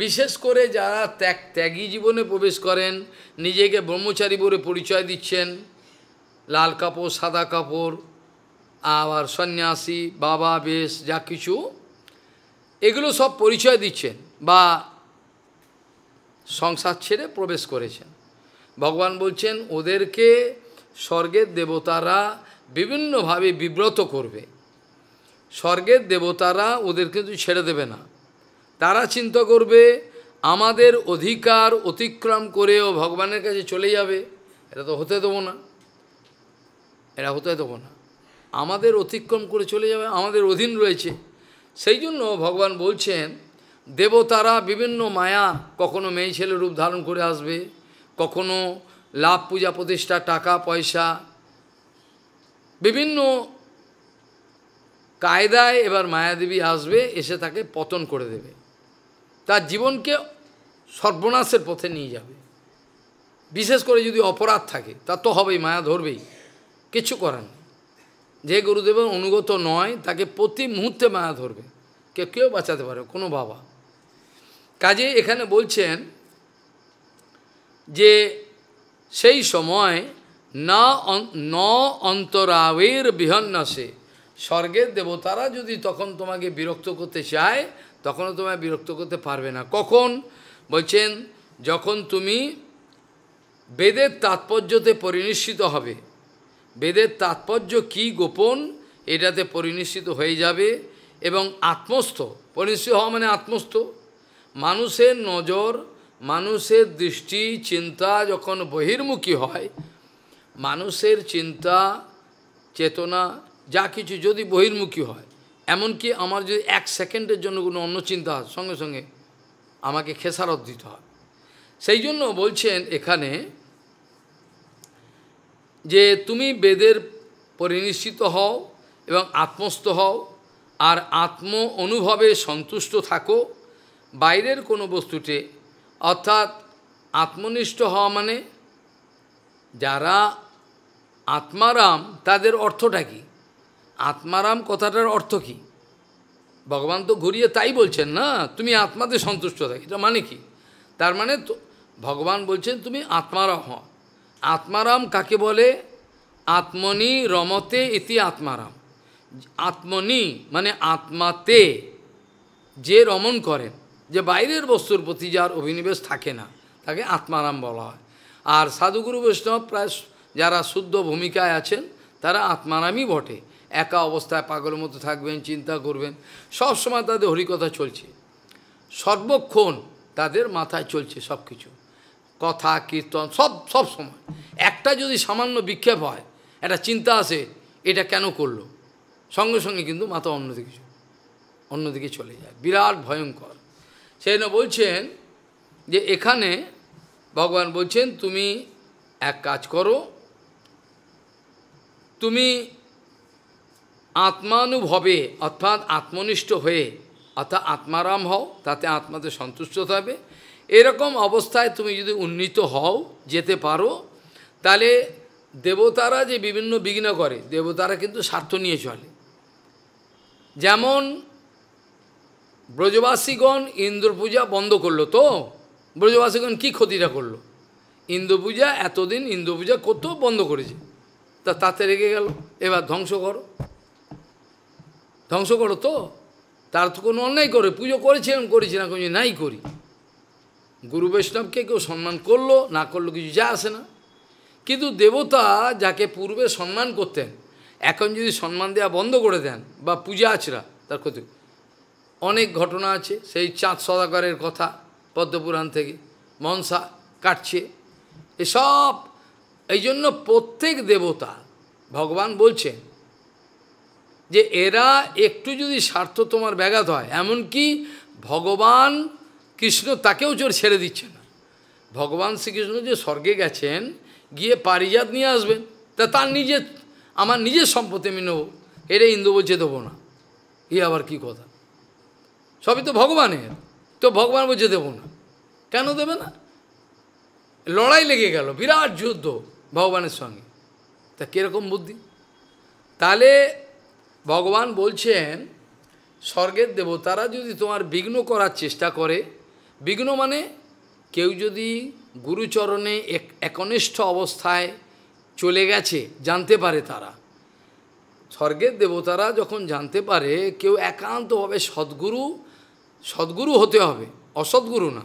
বিশেষ করে যারা ত্যাগ ত্যাগী জীবনে প্রবেশ করেন নিজেকে ব্রহ্মচারী বলে পরিচয় দিচ্ছেন লাল কাপড় সাদা কাপড় আবার সন্ন্যাসী বাবা বেশ যা কিছু এগুলো সব পরিচয় দিচ্ছেন বা সংসার ছেড়ে প্রবেশ করেছেন ভগবান বলছেন ওদেরকে স্বর্গের দেবতারা বিভিন্নভাবে বিব্রত করবে স্বর্গের দেবতারা ওদের কিন্তু ছেড়ে দেবে না তারা চিন্তা করবে আমাদের অধিকার অতিক্রম করেও ভগবানের কাছে চলে যাবে এটা তো হতে দেবো না এটা হতে দেবো না আমাদের অতিক্রম করে চলে যাবে আমাদের অধীন রয়েছে সেই জন্য ভগবান বলছেন দেবতারা বিভিন্ন মায়া কখনো মেয়ে ছেলে রূপ ধারণ করে আসবে কখনো লাভ পূজা প্রতিষ্ঠা টাকা পয়সা বিভিন্ন কায়দায় এবার মায়াদেবী আসবে এসে তাকে পতন করে দেবে তার জীবনকে সর্বনাশের পথে নিয়ে যাবে বিশেষ করে যদি অপরাধ থাকে তা তো হবেই মায়া ধরবেই কিছু করার যে গুরুদেবের অনুগত নয় তাকে প্রতি মুহূর্তে মায়া ধরবে কেউ কেউ বাঁচাতে পারে কোনো বাবা কাজে এখানে বলছেন যে সেই সময় না ন অন্তরাবের বিহন্নাসে স্বর্গের দেবতারা যদি তখন তোমাকে বিরক্ত করতে চায় তখনও তোমায় বিরক্ত করতে পারবে না কখন বলছেন যখন তুমি বেদের তাৎপর্যতে পরিনিশ্চিত হবে বেদের তাৎপর্য কি গোপন এটাতে পরিনিশ্চিত হয়ে যাবে এবং আত্মস্থ পরিনিশ্চিত হওয়া মানে আত্মস্থ মানুষের নজর মানুষের দৃষ্টি চিন্তা যখন বহির্মুখী হয় মানুষের চিন্তা চেতনা যা কিছু যদি বহির্মুখী হয় এমনকি আমার যদি এক সেকেন্ডের জন্য কোনো অন্য চিন্তা হয় সঙ্গে সঙ্গে আমাকে খেসারত দিতে হয় সেই জন্য বলছেন এখানে যে তুমি বেদের পরিনিশ্চিত হও এবং আত্মস্থ হও আর আত্ম অনুভবে সন্তুষ্ট থাকো বাইরের কোনো বস্তুতে অর্থাৎ আত্মনিষ্ঠ হওয়া মানে যারা আত্মারাম তাদের অর্থটা কি আত্মারাম কথাটার অর্থ কি ভগবান তো ঘুরিয়ে তাই বলছেন না তুমি আত্মাতে সন্তুষ্ট থাকি এটা মানে কি তার মানে তো ভগবান বলছেন তুমি আত্মারাম হ আত্মারাম কাকে বলে আত্মনি রমতে এটি আত্মারাম আত্মনি মানে আত্মাতে যে রমণ করেন যে বাইরের বস্তুর প্রতি যার অভিনিবেশ থাকে না তাকে আত্মারাম বলা হয় আর সাধুগুরু বৈষ্ণব প্রায় যারা শুদ্ধ ভূমিকায় আছেন তারা আত্মারামই বটে একা অবস্থায় পাগলের মতো থাকবেন চিন্তা করবেন সব সময় তাদের হরিকথা চলছে সর্বক্ষণ তাদের মাথায় চলছে সব কিছু কথা কীর্তন সব সব সময় একটা যদি সামান্য বিক্ষেপ হয় একটা চিন্তা আসে এটা কেন করলো সঙ্গে সঙ্গে কিন্তু মাথা অন্যদিকে অন্যদিকে চলে যায় বিরাট ভয়ঙ্কর সেই বলছেন যে এখানে ভগবান বলছেন তুমি এক কাজ করো তুমি আত্মানুভবে অর্থাৎ আত্মনিষ্ঠ হয়ে অর্থাৎ আত্মারাম হও তাতে আত্মাতে সন্তুষ্ট থাকবে এরকম অবস্থায় তুমি যদি উন্নীত হও যেতে পারো তাহলে দেবতারা যে বিভিন্ন বিঘ্ন করে দেবতারা কিন্তু স্বার্থ নিয়ে চলে যেমন ব্রজবাসীগণ ইন্দ্র পূজা বন্ধ করলো তো ব্রজবাসীগণ কি ক্ষতিটা করলো ইন্দ্র পূজা এতদিন ইন্দ্র পূজা কত বন্ধ করেছে তা তাতে রেগে গেল এবার ধ্বংস করো ধ্বংস করো তো তার তো কোনো অন্যায় করে পুজো করেছিলাম করেছি না কোনো নাই করি গুরু বৈষ্ণবকে কেউ সম্মান করলো না করলো কিছু যা আসে না কিন্তু দেবতা যাকে পূর্বে সম্মান করতেন এখন যদি সম্মান দেওয়া বন্ধ করে দেন বা পূজা আছরা তার ক্ষতি অনেক ঘটনা আছে সেই চাঁদ সদাকরের কথা পদ্মপুরাণ থেকে মনসা কাটছে এসব এই জন্য প্রত্যেক দেবতা ভগবান বলছেন যে এরা একটু যদি স্বার্থ তোমার ব্যাঘাত হয় এমনকি ভগবান কৃষ্ণ তাকেও জোর ছেড়ে দিচ্ছে না ভগবান শ্রীকৃষ্ণ যে স্বর্গে গেছেন গিয়ে পারিজাত নিয়ে আসবেন তা তার নিজের আমার নিজের সম্পত্তি আমি নেব এটা ইন্দু বলছে দেবো না এ আবার কি কথা সবই তো ভগবানের তো ভগবান বুঝে দেবো না কেন দেবে না লড়াই লেগে গেল বিরাট যুদ্ধ ভগবানের সঙ্গে তা কীরকম বুদ্ধি তাহলে ভগবান বলছেন স্বর্গের দেবতারা যদি তোমার বিঘ্ন করার চেষ্টা করে বিঘ্ন মানে কেউ যদি গুরুচরণে এক একনিষ্ঠ অবস্থায় চলে গেছে জানতে পারে তারা স্বর্গের দেবতারা যখন জানতে পারে কেউ একান্তভাবে সদ্গুরু সদ্গুরু হতে হবে অসৎগুরু না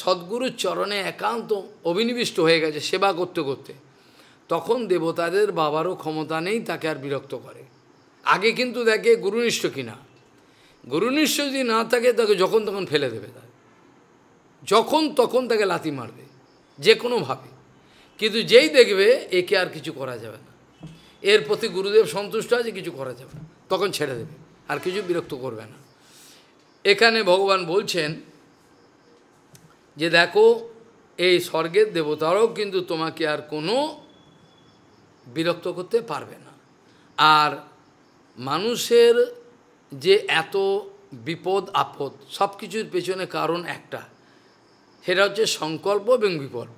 সদ্গুরুর চরণে একান্ত অভিনিবিষ্ট হয়ে গেছে সেবা করতে করতে তখন দেবতাদের বাবারও ক্ষমতা নেই তাকে আর বিরক্ত করে আগে কিন্তু দেখে গুরুনিষ্ঠ কিনা গুরুনিষ্ঠ যদি না থাকে তাকে যখন তখন ফেলে দেবে তার যখন তখন তাকে লাথি মারবে যে কোনোভাবে কিন্তু যেই দেখবে একে আর কিছু করা যাবে না এর প্রতি গুরুদেব সন্তুষ্ট আছে কিছু করা যাবে না তখন ছেড়ে দেবে আর কিছু বিরক্ত করবে না এখানে ভগবান বলছেন যে দেখো এই স্বর্গের দেবতারাও কিন্তু তোমাকে আর কোনো বিরক্ত করতে পারবে না আর মানুষের যে এত বিপদ আপদ সব কিছুর পেছনে কারণ একটা সেটা হচ্ছে সংকল্প এবং বিকল্প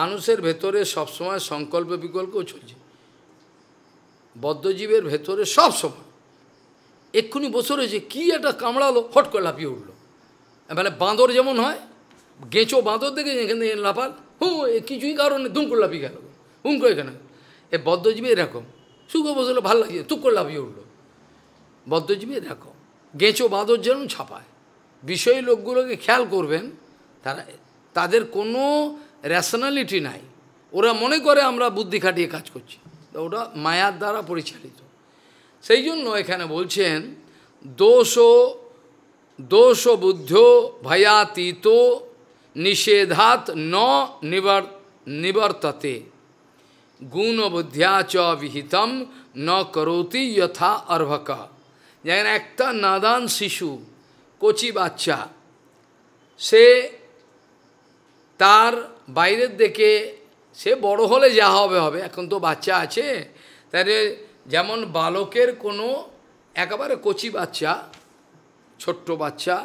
মানুষের ভেতরে সবসময় সংকল্প বিকল্পও চলছে বদ্ধজীবের ভেতরে সবসময় এক্ষুনি বসে রয়েছে কী একটা কামড়ালো হট করে লাফিয়ে উঠল মানে বাঁদর যেমন হয় গেঁচো বাঁদর দেখে এখান থেকে লাফাল হু কিছুই কারণে দুম করে লাফিয়ে গেল হুম করে এখানে এ বদ্ধজীবী এরকম শুকো বসলে ভাল লাগছে তুক করে লাফিয়ে উঠলো বদ্ধজীবী এরকম গেঁচো বাঁদর যেমন ছাপায় বিষয় লোকগুলোকে খেয়াল করবেন তারা তাদের কোনো রেশনালিটি নাই ওরা মনে করে আমরা বুদ্ধি খাটিয়ে কাজ করছি ওটা মায়ার দ্বারা পরিচালিত সেই জন্য এখানে বলছেন দোষ দোষ বুদ্ধ ভয়াতীত নিষেধাত ন নিবর নিবর্ততে গুণবুদ্ধ্যা চ বিহিতম ন করতি যথা অর্ভক যেমন একটা নাদান শিশু কচি বাচ্চা সে তার বাইরের দিকে সে বড় হলে যা হবে হবে এখন তো বাচ্চা আছে তাহলে যেমন বালকের কোনো একেবারে কচি বাচ্চা ছোট্ট বাচ্চা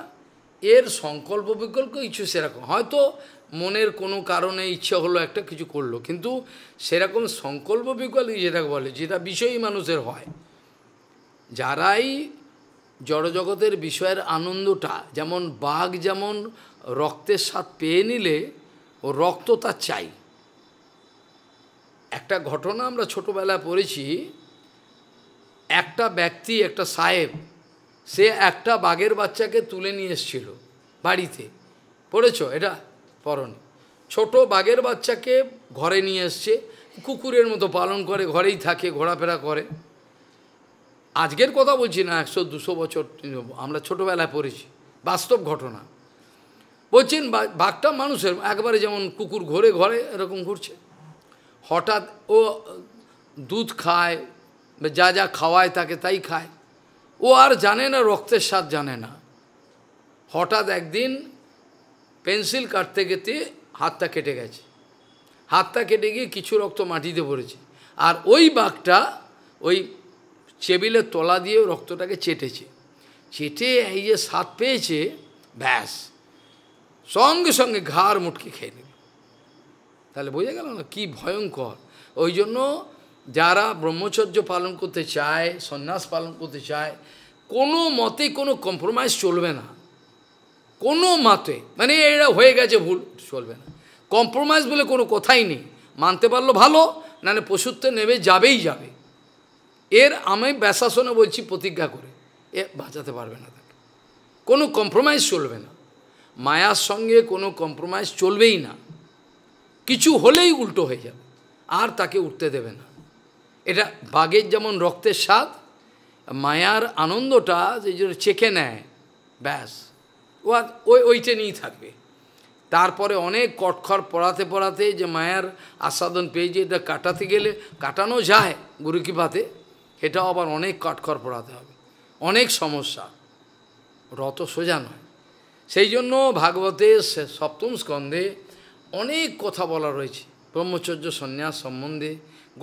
এর সংকল্প বিকল্প কিছু সেরকম হয়তো মনের কোনো কারণে ইচ্ছা হলো একটা কিছু করলো কিন্তু সেরকম সংকল্প বিকল্প যেটা বলে যেটা বিষয়ই মানুষের হয় যারাই জড়জগতের বিষয়ের আনন্দটা যেমন বাঘ যেমন রক্তের স্বাদ পেয়ে নিলে ও রক্ত তার চাই একটা ঘটনা আমরা ছোটোবেলায় পড়েছি একটা ব্যক্তি একটা সাহেব সে একটা বাঘের বাচ্চাকে তুলে নিয়ে এসেছিল বাড়িতে পড়েছ এটা পরনে ছোট বাঘের বাচ্চাকে ঘরে নিয়ে এসছে কুকুরের মতো পালন করে ঘরেই থাকে ঘোরাফেরা করে আজকের কথা বলছি না একশো দুশো বছর আমরা ছোটোবেলায় পড়েছি বাস্তব ঘটনা বলছেন বাঘটা মানুষের একবারে যেমন কুকুর ঘরে ঘরে এরকম ঘুরছে হঠাৎ ও দুধ খায় যা যা খাওয়ায় তাকে তাই খায় ও আর জানে না রক্তের স্বাদ জানে না হঠাৎ একদিন পেন্সিল কাটতে গেতে হাতটা কেটে গেছে হাতটা কেটে গিয়ে কিছু রক্ত মাটিতে পড়েছে আর ওই বাঘটা ওই চেবিলের তলা দিয়ে রক্তটাকে চেটেছে চেটে এই যে স্বাদ পেয়েছে ব্যাস সঙ্গে সঙ্গে ঘাড় মুটকে খেয়ে নেবে তাহলে বোঝা গেল না কী ভয়ঙ্কর ওই জন্য যারা ব্রহ্মচর্য পালন করতে চায় সন্ন্যাস পালন করতে চায় কোনো মতে কোনো কম্প্রোমাইজ চলবে না কোনো মতে মানে এরা হয়ে গেছে ভুল চলবে না কম্প্রোমাইজ বলে কোনো কথাই নেই মানতে পারলো ভালো নাহলে পশুত্ব নেবে যাবেই যাবে এর আমি ব্যাশাসনে বলছি প্রতিজ্ঞা করে এ বাঁচাতে পারবে না তাকে কোনো কম্প্রোমাইজ চলবে না মায়ার সঙ্গে কোনো কম্প্রোমাইজ চলবেই না কিছু হলেই উল্টো হয়ে যাবে আর তাকে উঠতে দেবে না এটা বাঘের যেমন রক্তের স্বাদ মায়ার আনন্দটা যে চেখে নেয় ব্যাস ও ওই ওইটা নিয়েই থাকবে তারপরে অনেক কটখর পড়াতে পড়াতে যে মায়ার আস্বাদন পেয়েছে এটা কাটাতে গেলে কাটানো যায় গুরু কৃপাতে আবার অনেক কটখর পড়াতে হবে অনেক সমস্যা রত সোজা নয় সেই জন্য ভাগবতের সপ্তম স্কন্ধে অনেক কথা বলা রয়েছে ব্রহ্মচর্য সন্ন্যাস সম্বন্ধে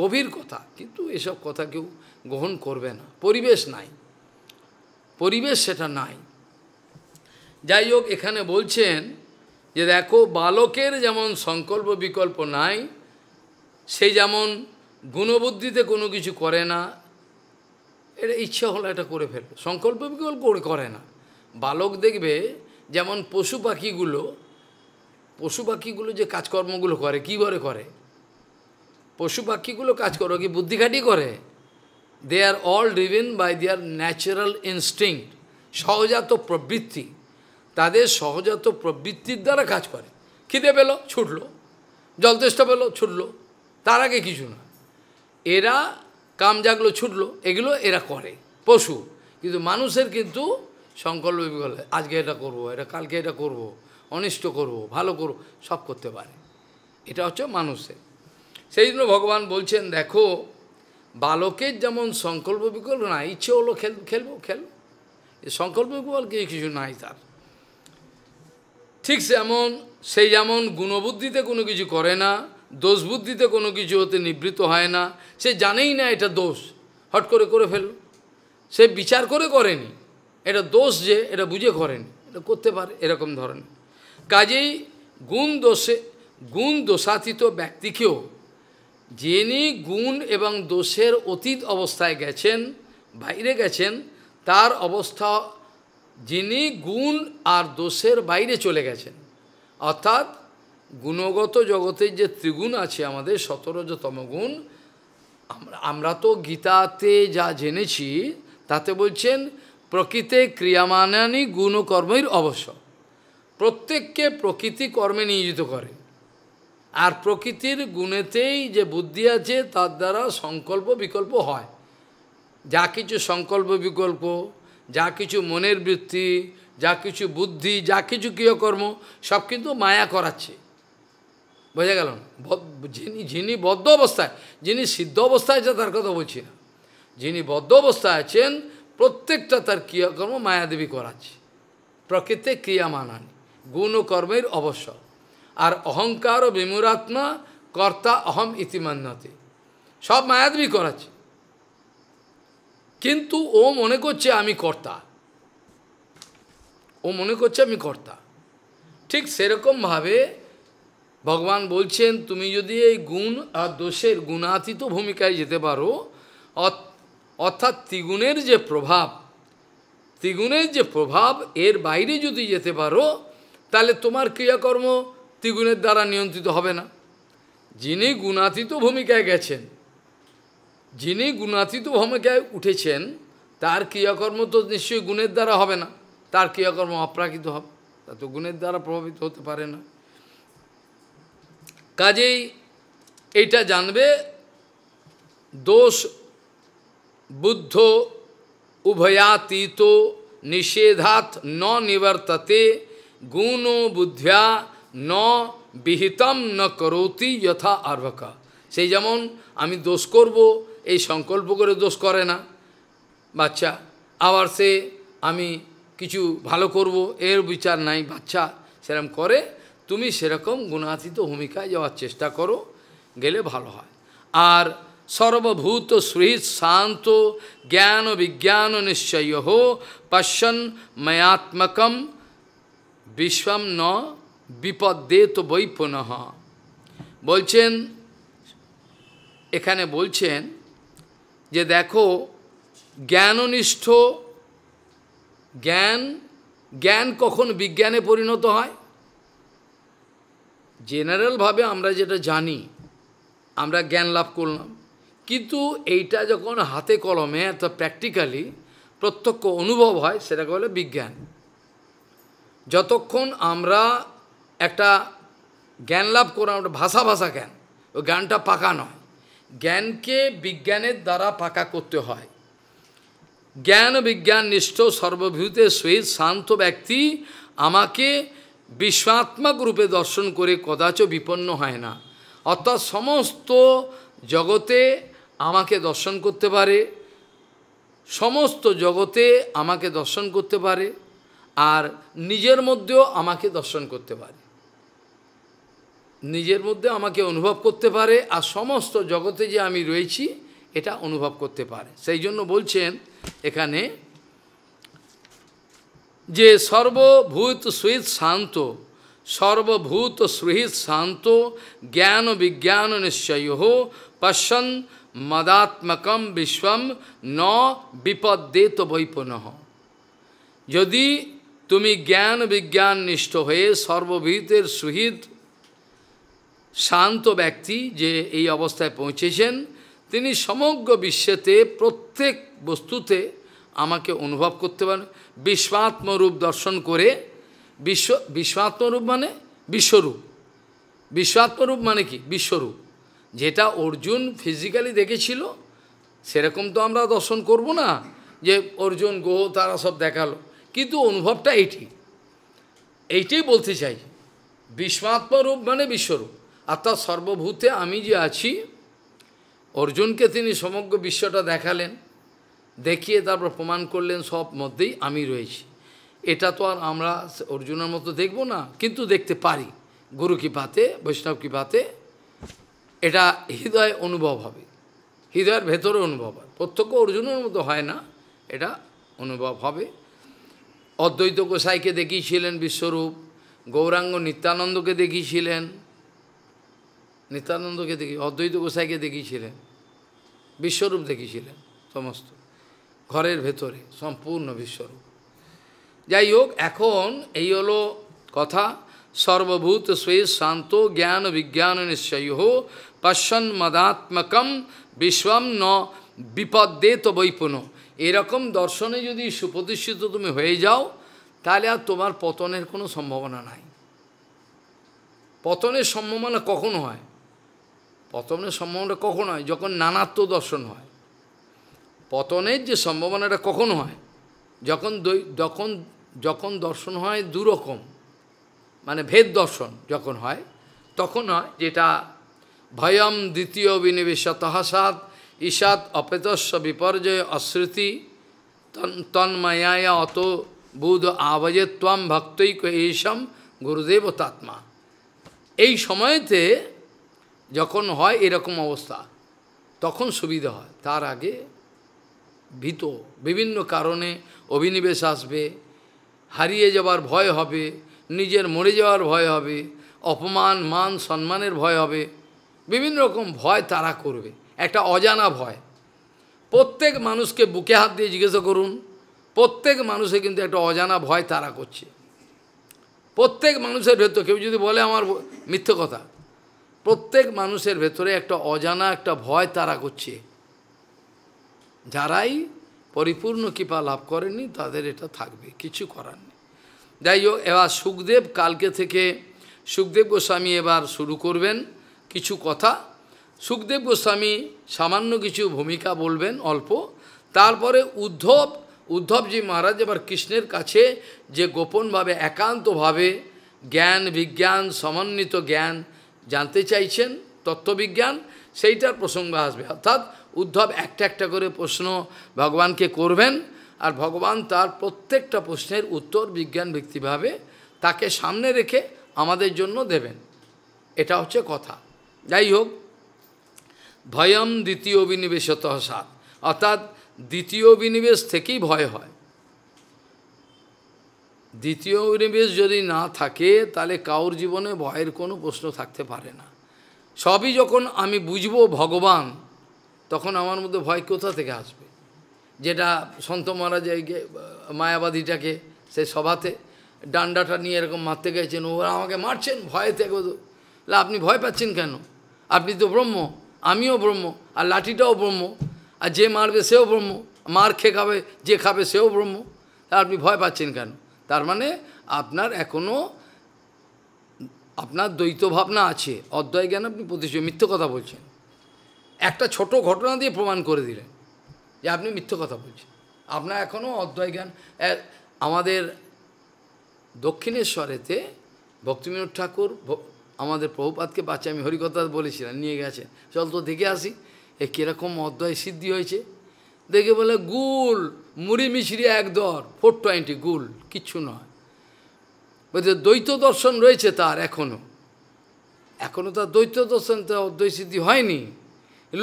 গভীর কথা কিন্তু এসব কথা কেউ গ্রহণ করবে না পরিবেশ নাই পরিবেশ সেটা নাই যাই হোক এখানে বলছেন যে দেখো বালকের যেমন সংকল্প বিকল্প নাই সে যেমন গুণবুদ্ধিতে কোনো কিছু করে না এটা ইচ্ছা হলো এটা করে ফেলবে সংকল্প বিকল্প করে না বালক দেখবে যেমন পশু পাখিগুলো পশু পাখিগুলো যে কাজকর্মগুলো করে কী করে করে পশু পাখিগুলো কাজ করো কি বুদ্ধিঘাটি করে they are all driven by their natural instinct সহজাত প্রবৃত্তি তাদের সহজাত প্রবৃত্তির দ্বারা কাজ করে খিদে পেলো ছুটলো জলতেষ্টা পেলো ছুটলো তার আগে কিছু না এরা কাম জাগলো ছুটলো এগুলো এরা করে পশু কিন্তু মানুষের কিন্তু সংকল্প বিকল্প আজকে এটা করব এটা কালকে এটা করব অনিষ্ট করব ভালো করব সব করতে পারে এটা হচ্ছে মানুষের সেই জন্য ভগবান বলছেন দেখো বালকের যেমন সংকল্প বিকল্প না ইচ্ছে হলো খেল খেলবো এই সংকল্প বিকল্প কিছু নাই তার ঠিক যেমন সেই যেমন গুণবুদ্ধিতে কোনো কিছু করে না দোষ বুদ্ধিতে কোনো কিছু হতে নিবৃত্ত হয় না সে জানেই না এটা দোষ হট করে করে ফেলল সে বিচার করে করেনি এটা দোষ যে এটা বুঝে করেনি এটা করতে পারে এরকম ধরনের কাজেই গুণ দোষে গুণ দোষাতীত ব্যক্তিকেও যিনি গুণ এবং দোষের অতীত অবস্থায় গেছেন বাইরে গেছেন তার অবস্থা যিনি গুণ আর দোষের বাইরে চলে গেছেন অর্থাৎ গুণগত জগতের যে ত্রিগুণ আছে আমাদের সতেরোজতম গুণ আমরা তো গীতাতে যা জেনেছি তাতে বলছেন প্রকৃতে ক্রিয়ামানানি গুণকর্মের অবশ্য প্রত্যেককে প্রকৃতি কর্মে নিয়োজিত করে আর প্রকৃতির গুণেতেই যে বুদ্ধি আছে তার দ্বারা সংকল্প বিকল্প হয় যা কিছু সংকল্প বিকল্প যা কিছু মনের বৃত্তি যা কিছু বুদ্ধি যা কিছু ক্রিয়কর্ম সব কিন্তু মায়া করাচ্ছে বোঝা গেল যিনি যিনি বদ্ধ অবস্থায় যিনি সিদ্ধ অবস্থায় আছে তার কথা বলছি না যিনি বদ্ধ অবস্থায় আছেন প্রত্যেকটা তার ক্রিয়াকর্ম মায়াদেবী করাচ্ছে প্রকৃতি ক্রিয়া মানানি গুণ কর্মের অবসর আর অহংকার ও বিমুরাত্মা কর্তা অহম ইতিমান্যতে সব মায়াদবি করাচ্ছে কিন্তু ও মনে করছে আমি কর্তা ও মনে করছে আমি কর্তা ঠিক সেরকমভাবে ভগবান বলছেন তুমি যদি এই গুণ আর দোষের গুণাতীত ভূমিকায় যেতে পারো অর্থাৎ ত্রিগুণের যে প্রভাব ত্রিগুণের যে প্রভাব এর বাইরে যদি যেতে পারো তাহলে তোমার ক্রিয়াকর্ম ত্রিগুণের দ্বারা নিয়ন্ত্রিত হবে না যিনি গুণাতীত ভূমিকায় গেছেন যিনি গুণাতীত ভূমিকায় উঠেছেন তার ক্রিয়াকর্ম তো নিশ্চয়ই গুণের দ্বারা হবে না তার ক্রিয়াকর্ম অপ্রাকৃত হবে তা তো গুণের দ্বারা প্রভাবিত হতে পারে না কাজেই এইটা জানবে দোষ বুদ্ধ উভয়াতীত নিষেধাত ন নিবর্ততে গুণ বুদ্ধ্যা ন বিহিতাম ন করতি যথা আর্ভকা সেই যেমন আমি দোষ করব এই সংকল্প করে দোষ করে না বাচ্চা আবার সে আমি কিছু ভালো করব এর বিচার নাই বাচ্চা সেরকম করে তুমি সেরকম গুণাতীত ভূমিকায় যাওয়ার চেষ্টা করো গেলে ভালো হয় আর সর্বভূত সুহৃত শান্ত জ্ঞান বিজ্ঞান নিশ্চয় হো পশ্যন ময়াত্মকম বিশ্বম ন বিপদ দে তো বৈ পুনঃ বলছেন এখানে বলছেন যে দেখো জ্ঞাননিষ্ঠ জ্ঞান জ্ঞান কখন বিজ্ঞানে পরিণত হয় জেনারেলভাবে আমরা যেটা জানি আমরা জ্ঞান লাভ করলাম কিন্তু এইটা যখন হাতে কলমে অর্থাৎ প্র্যাকটিক্যালি প্রত্যক্ষ অনুভব হয় সেটাকে বলে বিজ্ঞান যতক্ষণ আমরা একটা জ্ঞান লাভ করা ওটা মানে ভাষা ভাষা জ্ঞান ওই জ্ঞানটা পাকা নয় জ্ঞানকে বিজ্ঞানের দ্বারা পাকা করতে হয় জ্ঞান বিজ্ঞান নিষ্ঠ সর্বভূতের সহিত শান্ত ব্যক্তি আমাকে বিশ্বাত্মক রূপে দর্শন করে কদাচ বিপন্ন হয় না অর্থাৎ সমস্ত জগতে আমাকে দর্শন করতে পারে সমস্ত জগতে আমাকে দর্শন করতে পারে আর নিজের মধ্যেও আমাকে দর্শন করতে পারে নিজের মধ্যে আমাকে অনুভব করতে পারে আর সমস্ত জগতে যে আমি রয়েছি এটা অনুভব করতে পারে সেই জন্য বলছেন এখানে যে সর্বভূত সুহিত শান্ত সর্বভূত সুহিত শান্ত জ্ঞান বিজ্ঞান নিশ্চয় পশ্যন মদাত্মকম বিশ্বম ন বিপদ্দেত তো যদি তুমি জ্ঞান বিজ্ঞান নিষ্ঠ হয়ে সর্বভূতের সুহিত শান্ত ব্যক্তি যে এই অবস্থায় পৌঁছেছেন তিনি সমগ্র বিশ্বেতে প্রত্যেক বস্তুতে আমাকে অনুভব করতে পারেন বিশ্বাত্মরূপ দর্শন করে বিশ্ব বিশ্বাত্মরূপ মানে বিশ্বরূপ বিশ্বাত্মরূপ মানে কি বিশ্বরূপ যেটা অর্জুন ফিজিক্যালি দেখেছিল সেরকম তো আমরা দর্শন করব না যে অর্জুন গোহ তারা সব দেখালো কিন্তু অনুভবটা এইটি এইটাই বলতে চাই বিশ্বাত্মরূপ মানে বিশ্বরূপ অর্থাৎ সর্বভূতে আমি যে আছি অর্জুনকে তিনি সমগ্র বিশ্বটা দেখালেন দেখিয়ে তারপর প্রমাণ করলেন সব মধ্যেই আমি রয়েছি এটা তো আর আমরা অর্জুনের মতো দেখব না কিন্তু দেখতে পারি গুরু কৃপাতে বৈষ্ণব কৃপাতে এটা হৃদয়ে অনুভব হবে হৃদয়ের ভেতরে অনুভব হয় প্রত্যক্ষ অর্জুনের মতো হয় না এটা অনুভব হবে অদ্বৈত গোসাইকে দেখিয়েছিলেন বিশ্বরূপ গৌরাঙ্গ নিত্যানন্দকে দেখিয়েছিলেন নিত্যানন্দকে দেখি অদ্বৈত গোসাইকে দেখিয়েছিলেন বিশ্বরূপ দেখিয়েছিলেন সমস্ত ঘরের ভেতরে সম্পূর্ণ বিশ্বরূপ যাই হোক এখন এই হলো কথা সর্বভূত স্বে শান্ত জ্ঞান বিজ্ঞান নিশ্চয় পশ্যন মদাত্মকম বিশ্বম ন বিপদে তো বৈপুন এরকম দর্শনে যদি সুপ্রতিষ্ঠিত তুমি হয়ে যাও তাহলে আর তোমার পতনের কোনো সম্ভাবনা নাই পতনের সম্ভাবনা কখন হয় পতনের সম্ভাবনাটা কখন হয় যখন নানাত্ব দর্শন হয় পতনের যে সম্ভাবনাটা কখন হয় যখন যখন যখন দর্শন হয় দুরকম মানে ভেদ দর্শন যখন হয় তখন হয় যেটা ভয়ম দ্বিতীয় বিনিবেশ তহসাত ঈশাত অপেতস্ব বিপর্যয় অশ্রুতি তন্ময়ায় অত বুধ আবজে ত্বম ভক্তৈক এইসম গুরুদেব তাত্মা এই সময়তে যখন হয় এরকম অবস্থা তখন সুবিধা হয় তার আগে ভীত বিভিন্ন কারণে অভিনিবেশ আসবে হারিয়ে যাওয়ার ভয় হবে নিজের মরে যাওয়ার ভয় হবে অপমান মান সম্মানের ভয় হবে বিভিন্ন রকম ভয় তারা করবে একটা অজানা ভয় প্রত্যেক মানুষকে বুকে হাত দিয়ে জিজ্ঞাসা করুন প্রত্যেক মানুষে কিন্তু একটা অজানা ভয় তারা করছে প্রত্যেক মানুষের ভেতর কেউ যদি বলে আমার মিথ্যে কথা প্রত্যেক মানুষের ভেতরে একটা অজানা একটা ভয় তারা করছে যারাই পরিপূর্ণ কৃপা লাভ করেনি তাদের এটা থাকবে কিছু করার নেই যাই হোক এবার সুখদেব কালকে থেকে সুখদেব গোস্বামী এবার শুরু করবেন কিছু কথা সুখদেব গোস্বামী সামান্য কিছু ভূমিকা বলবেন অল্প তারপরে উদ্ধব উদ্ধবজি মহারাজ এবার কৃষ্ণের কাছে যে গোপনভাবে একান্তভাবে জ্ঞান বিজ্ঞান সমন্বিত জ্ঞান জানতে চাইছেন তত্ত্ববিজ্ঞান সেইটার প্রসঙ্গ আসবে অর্থাৎ উদ্ধব একটা একটা করে প্রশ্ন ভগবানকে করবেন আর ভগবান তার প্রত্যেকটা প্রশ্নের উত্তর বিজ্ঞান ব্যক্তিভাবে তাকে সামনে রেখে আমাদের জন্য দেবেন এটা হচ্ছে কথা যাই হোক ভয়ম দ্বিতীয় বিনিবেশত সাত অর্থাৎ দ্বিতীয় বিনিবেশ থেকেই ভয় হয় দ্বিতীয় অভিনিবেশ যদি না থাকে তাহলে কাউর জীবনে ভয়ের কোনো প্রশ্ন থাকতে পারে না সবই যখন আমি বুঝবো ভগবান তখন আমার মধ্যে ভয় কোথা থেকে আসবে যেটা সন্ত মহারাজ মায়াবাদীটাকে সে সভাতে ডান্ডাটা নিয়ে এরকম মারতে গেছেন ওরা আমাকে মারছেন থেকে লা আপনি ভয় পাচ্ছেন কেন আপনি তো ব্রহ্ম আমিও ব্রহ্ম আর লাঠিটাও ব্রহ্ম আর যে মারবে সেও ব্রহ্ম মার খেয়ে খাবে যে খাবে সেও ব্রহ্ম তা আপনি ভয় পাচ্ছেন কেন তার মানে আপনার এখনও আপনার দ্বৈত ভাবনা আছে অদ্বয় জ্ঞান আপনি প্রতিষ্ঠিত মিথ্য কথা বলছেন একটা ছোট ঘটনা দিয়ে প্রমাণ করে দিলেন যে আপনি মিথ্য কথা বলছেন আপনার এখনও অদ্বয় জ্ঞান আমাদের দক্ষিণেশ্বরেতে ভক্তিবিনোদ ঠাকুর আমাদের প্রভুপাতকে বাচ্চা আমি হরিকথা বলেছিলাম নিয়ে গেছে চল তো দেখে আসি এ কীরকম অদ্বয় সিদ্ধি হয়েছে দেখে বলে গুল মুড়ি মিশরি এক দর ফোর টোয়েন্টি গুল কিচ্ছু নয় বলছে দ্বৈত দর্শন রয়েছে তার এখনও এখনও তার দ্বৈত দর্শন তো অদ্বৈত সিদ্ধি হয়নি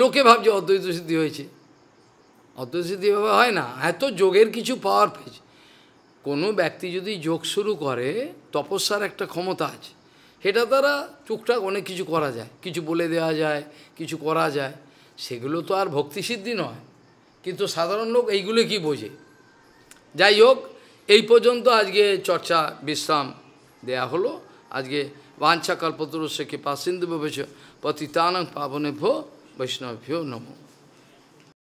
লোকে ভাবছে অদ্বৈত সিদ্ধি হয়েছে অদ্বৈত সিদ্ধি হয় না এত যোগের কিছু পাওয়ার পেয়েছে কোনো ব্যক্তি যদি যোগ শুরু করে তপস্যার একটা ক্ষমতা আছে সেটা দ্বারা টুকটাক অনেক কিছু করা যায় কিছু বলে দেওয়া যায় কিছু করা যায় সেগুলো তো আর ভক্তিসিদ্ধি নয় কিন্তু সাধারণ লোক এইগুলো কি বোঝে যাই হোক এই পর্যন্ত আজকে চর্চা বিশ্রাম দেয়া হলো আজকে বাঞ্ছা কল্পতরু সে কৃপা সিন্ধু ভেবেছ পতিতানং পাবনে ভো বৈষ্ণব ভ্যো নমো